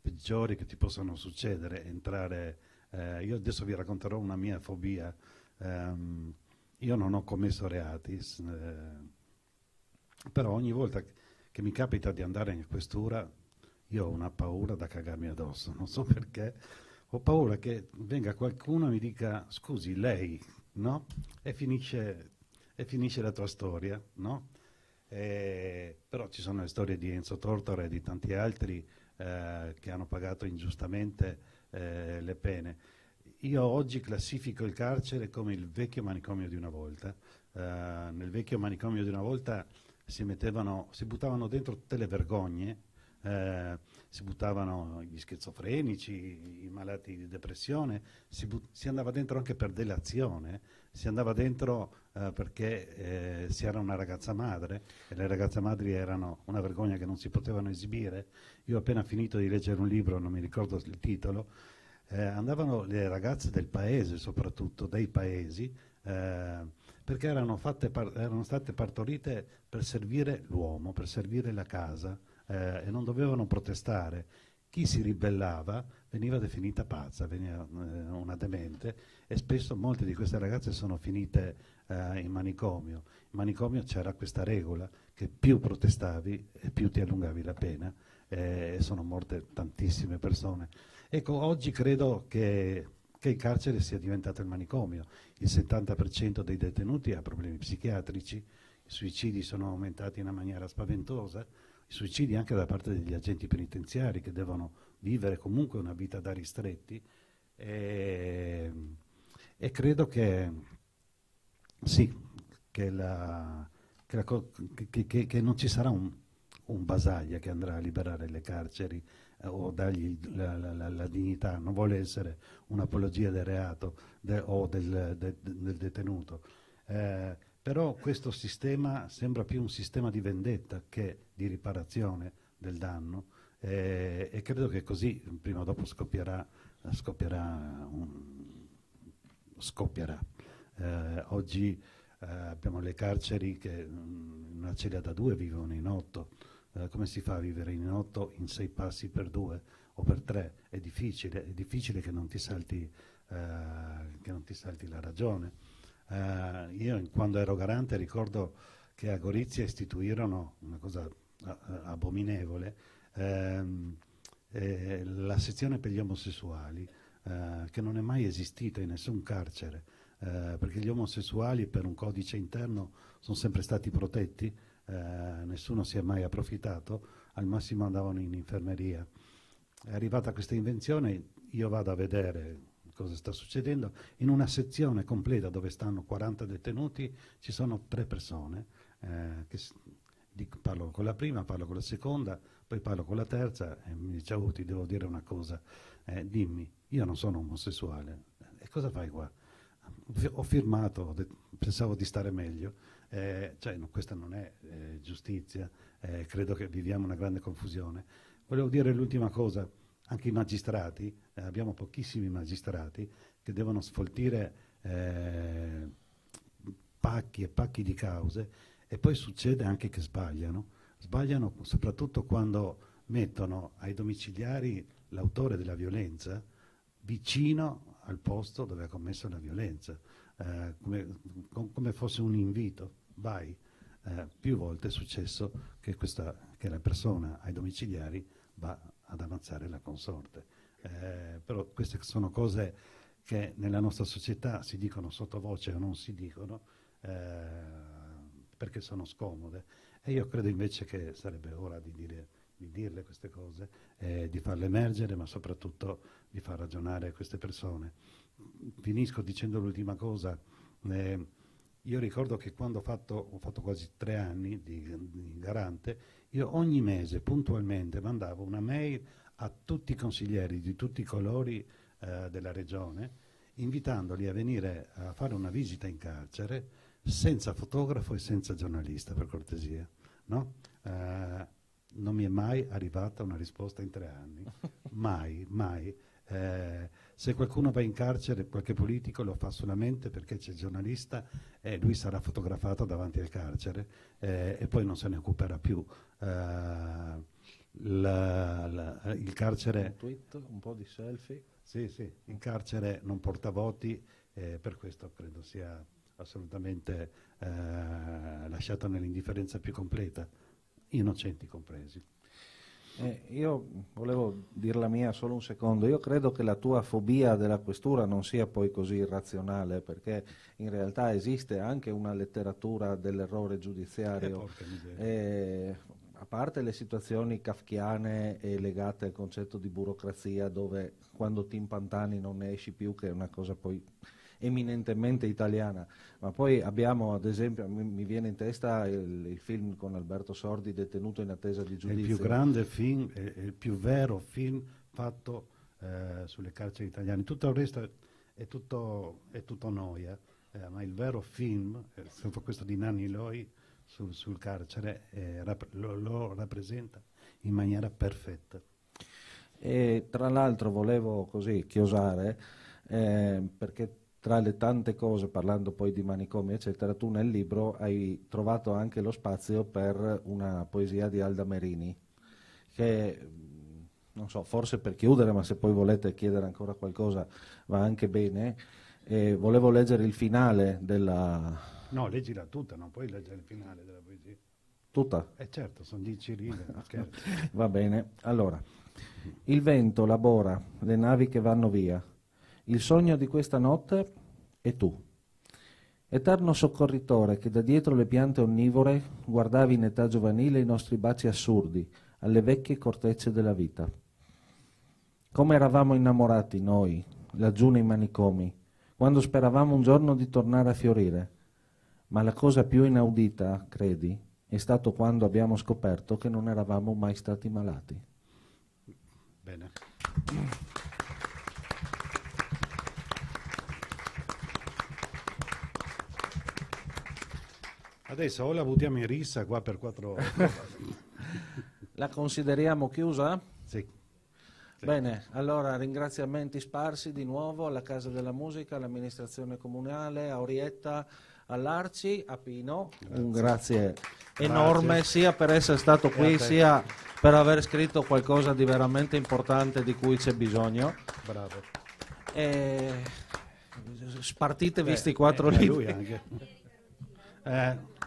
peggiori che ti possano succedere, entrare... Eh, io adesso vi racconterò una mia fobia. Um, io non ho commesso reati, eh, però ogni volta che mi capita di andare in questura io ho una paura da cagarmi addosso, [LAUGHS] non so perché, ho paura che venga qualcuno e mi dica scusi lei, no? E finisce e finisce la tua storia, no? Eh, però ci sono le storie di Enzo Tortora e di tanti altri eh, che hanno pagato ingiustamente eh, le pene. Io oggi classifico il carcere come il vecchio manicomio di una volta. Eh, nel vecchio manicomio di una volta si, mettevano, si buttavano dentro tutte le vergogne, eh, si buttavano gli schizofrenici, i malati di depressione, si, si andava dentro anche per delazione, si andava dentro eh, perché eh, si era una ragazza madre e le ragazze madri erano una vergogna che non si potevano esibire. Io ho appena finito di leggere un libro, non mi ricordo il titolo, eh, andavano le ragazze del paese, soprattutto dei paesi, eh, perché erano, par- erano state partorite per servire l'uomo, per servire la casa eh, e non dovevano protestare chi si ribellava veniva definita pazza, veniva eh, una demente e spesso molte di queste ragazze sono finite eh, in manicomio. In manicomio c'era questa regola che più protestavi e più ti allungavi la pena eh, e sono morte tantissime persone. Ecco, oggi credo che, che il carcere sia diventato il manicomio. Il 70% dei detenuti ha problemi psichiatrici, i suicidi sono aumentati in una maniera spaventosa suicidi anche da parte degli agenti penitenziari che devono vivere comunque una vita da ristretti e, ehm, e credo che sì, che, la, che, la, che, che, non ci sarà un, un basaglia che andrà a liberare le carceri eh, o dargli la, la, dignità, non vuole essere un'apologia del reato de, o del, de, del, detenuto. Eh, però questo sistema sembra più un sistema di vendetta che di riparazione del danno eh, e credo che così prima o dopo scoppierà, scoppierà, un, scoppierà. Eh, oggi eh, abbiamo le carceri che mm, in una celia da due vivono in otto eh, come si fa a vivere in otto in sei passi per due o per tre è difficile, è difficile che non ti salti, eh, che non ti salti la ragione Uh, io quando ero garante ricordo che a Gorizia istituirono una cosa eh, eh, abominevole, ehm, eh, la sezione per gli omosessuali, eh, che non è mai esistita in nessun carcere, eh, perché gli omosessuali per un codice interno sono sempre stati protetti, nessuno si è mai approfittato, al massimo andavano in infermeria. È arrivata questa invenzione, io vado a vedere cosa sta succedendo. In una sezione completa dove stanno 40 detenuti ci sono tre persone, eh, che, dico, parlo con la prima, parlo con la seconda, poi parlo con la terza e mi dice, oh, ti devo dire una cosa, eh, dimmi, io non sono omosessuale, eh, e cosa fai qua? Ho firmato, pensavo di stare meglio, eh, cioè, no, questa non è eh, giustizia, eh, credo che viviamo una grande confusione. Volevo dire l'ultima cosa, anche i magistrati eh, abbiamo pochissimi magistrati che devono sfoltire eh, pacchi e pacchi di cause e poi succede anche che sbagliano, sbagliano soprattutto quando mettono ai domiciliari l'autore della violenza vicino al posto dove ha commesso la violenza, eh, come, com, come, fosse un invito, vai. Eh, più volte è successo che, questa, che la persona ai domiciliari va ad ammazzare la consorte. Eh, però queste sono cose che nella nostra società si dicono sottovoce o non si dicono eh, perché sono scomode. E io credo invece che sarebbe ora di, dire, di dirle queste cose, eh, di farle emergere, ma soprattutto di far ragionare queste persone. Finisco dicendo l'ultima cosa. Eh, io ricordo che quando ho fatto, ho fatto quasi tre anni di, di, garante, io ogni mese puntualmente mandavo una mail a tutti i consiglieri di tutti i colori eh, della regione, invitandoli a venire a fare una visita in carcere senza fotografo e senza giornalista, per cortesia. No? Eh, non mi è mai arrivata una risposta in tre anni, [LAUGHS] mai, mai. Eh, se qualcuno va in carcere, qualche politico lo fa solamente perché c'è il giornalista e lui sarà fotografato davanti al carcere eh, e poi non se ne occuperà più. Eh, la, la, il carcere... Un tweet, un po' di selfie. Sì, sì, il carcere non porta voti, eh, per questo credo sia assolutamente eh, lasciata nell'indifferenza più completa, innocenti compresi. Eh, io volevo dir la mia solo un secondo, io credo che la tua fobia della questura non sia poi così irrazionale perché in realtà esiste anche una letteratura dell'errore giudiziario, eh, parte le situazioni kafkiane e legate al concetto di burocrazia dove quando ti impantani non ne esci più, che è una cosa poi eminentemente italiana, ma poi abbiamo ad esempio, mi, mi viene in testa il, il, film con Alberto Sordi detenuto in attesa di giudizio. È il più grande film, è, è il più vero film fatto eh, sulle carceri italiane, tutto il resto è, è, tutto, è tutto, noia, eh, ma il vero film, eh, questo di Nanni Loi, su, sul carcere eh, rap lo, lo, rappresenta in maniera perfetta. E tra l'altro volevo così chiosare, eh, perché tra le tante cose, parlando poi di manicomi, eccetera, tu nel libro hai trovato anche lo spazio per una poesia di Alda Merini, che mm, non so, forse per chiudere, ma se poi volete chiedere ancora qualcosa va anche bene. Eh, volevo leggere il finale della, No, leggila tutta, non puoi leggere il finale della poesia. Tutta? Eh certo, sono dieci righe. [LAUGHS] Va bene, allora. Il vento labora, le navi che vanno via. Il sogno di questa notte è tu. Eterno soccorritore che da dietro le piante onnivore guardavi in età giovanile i nostri baci assurdi alle vecchie cortecce della vita. Come eravamo innamorati noi, laggiù nei manicomi, quando speravamo un giorno di tornare a fiorire ma la cosa più inaudita, credi, è stato quando abbiamo scoperto che non eravamo mai stati malati. Bene. Adesso o la buttiamo in rissa qua per quattro ore. [LAUGHS] la consideriamo chiusa? Sì. Bene, allora ringraziamenti sparsi di nuovo alla Casa della Musica, all'amministrazione comunale, a Orietta all'Arci, a Pino. Un grazie, grazie. enorme sia per essere stato qui sia per aver scritto qualcosa di veramente importante di cui c'è bisogno. Bravo. E... Spartitevi questi eh, quattro eh, libri. Lui anche. [LAUGHS] eh.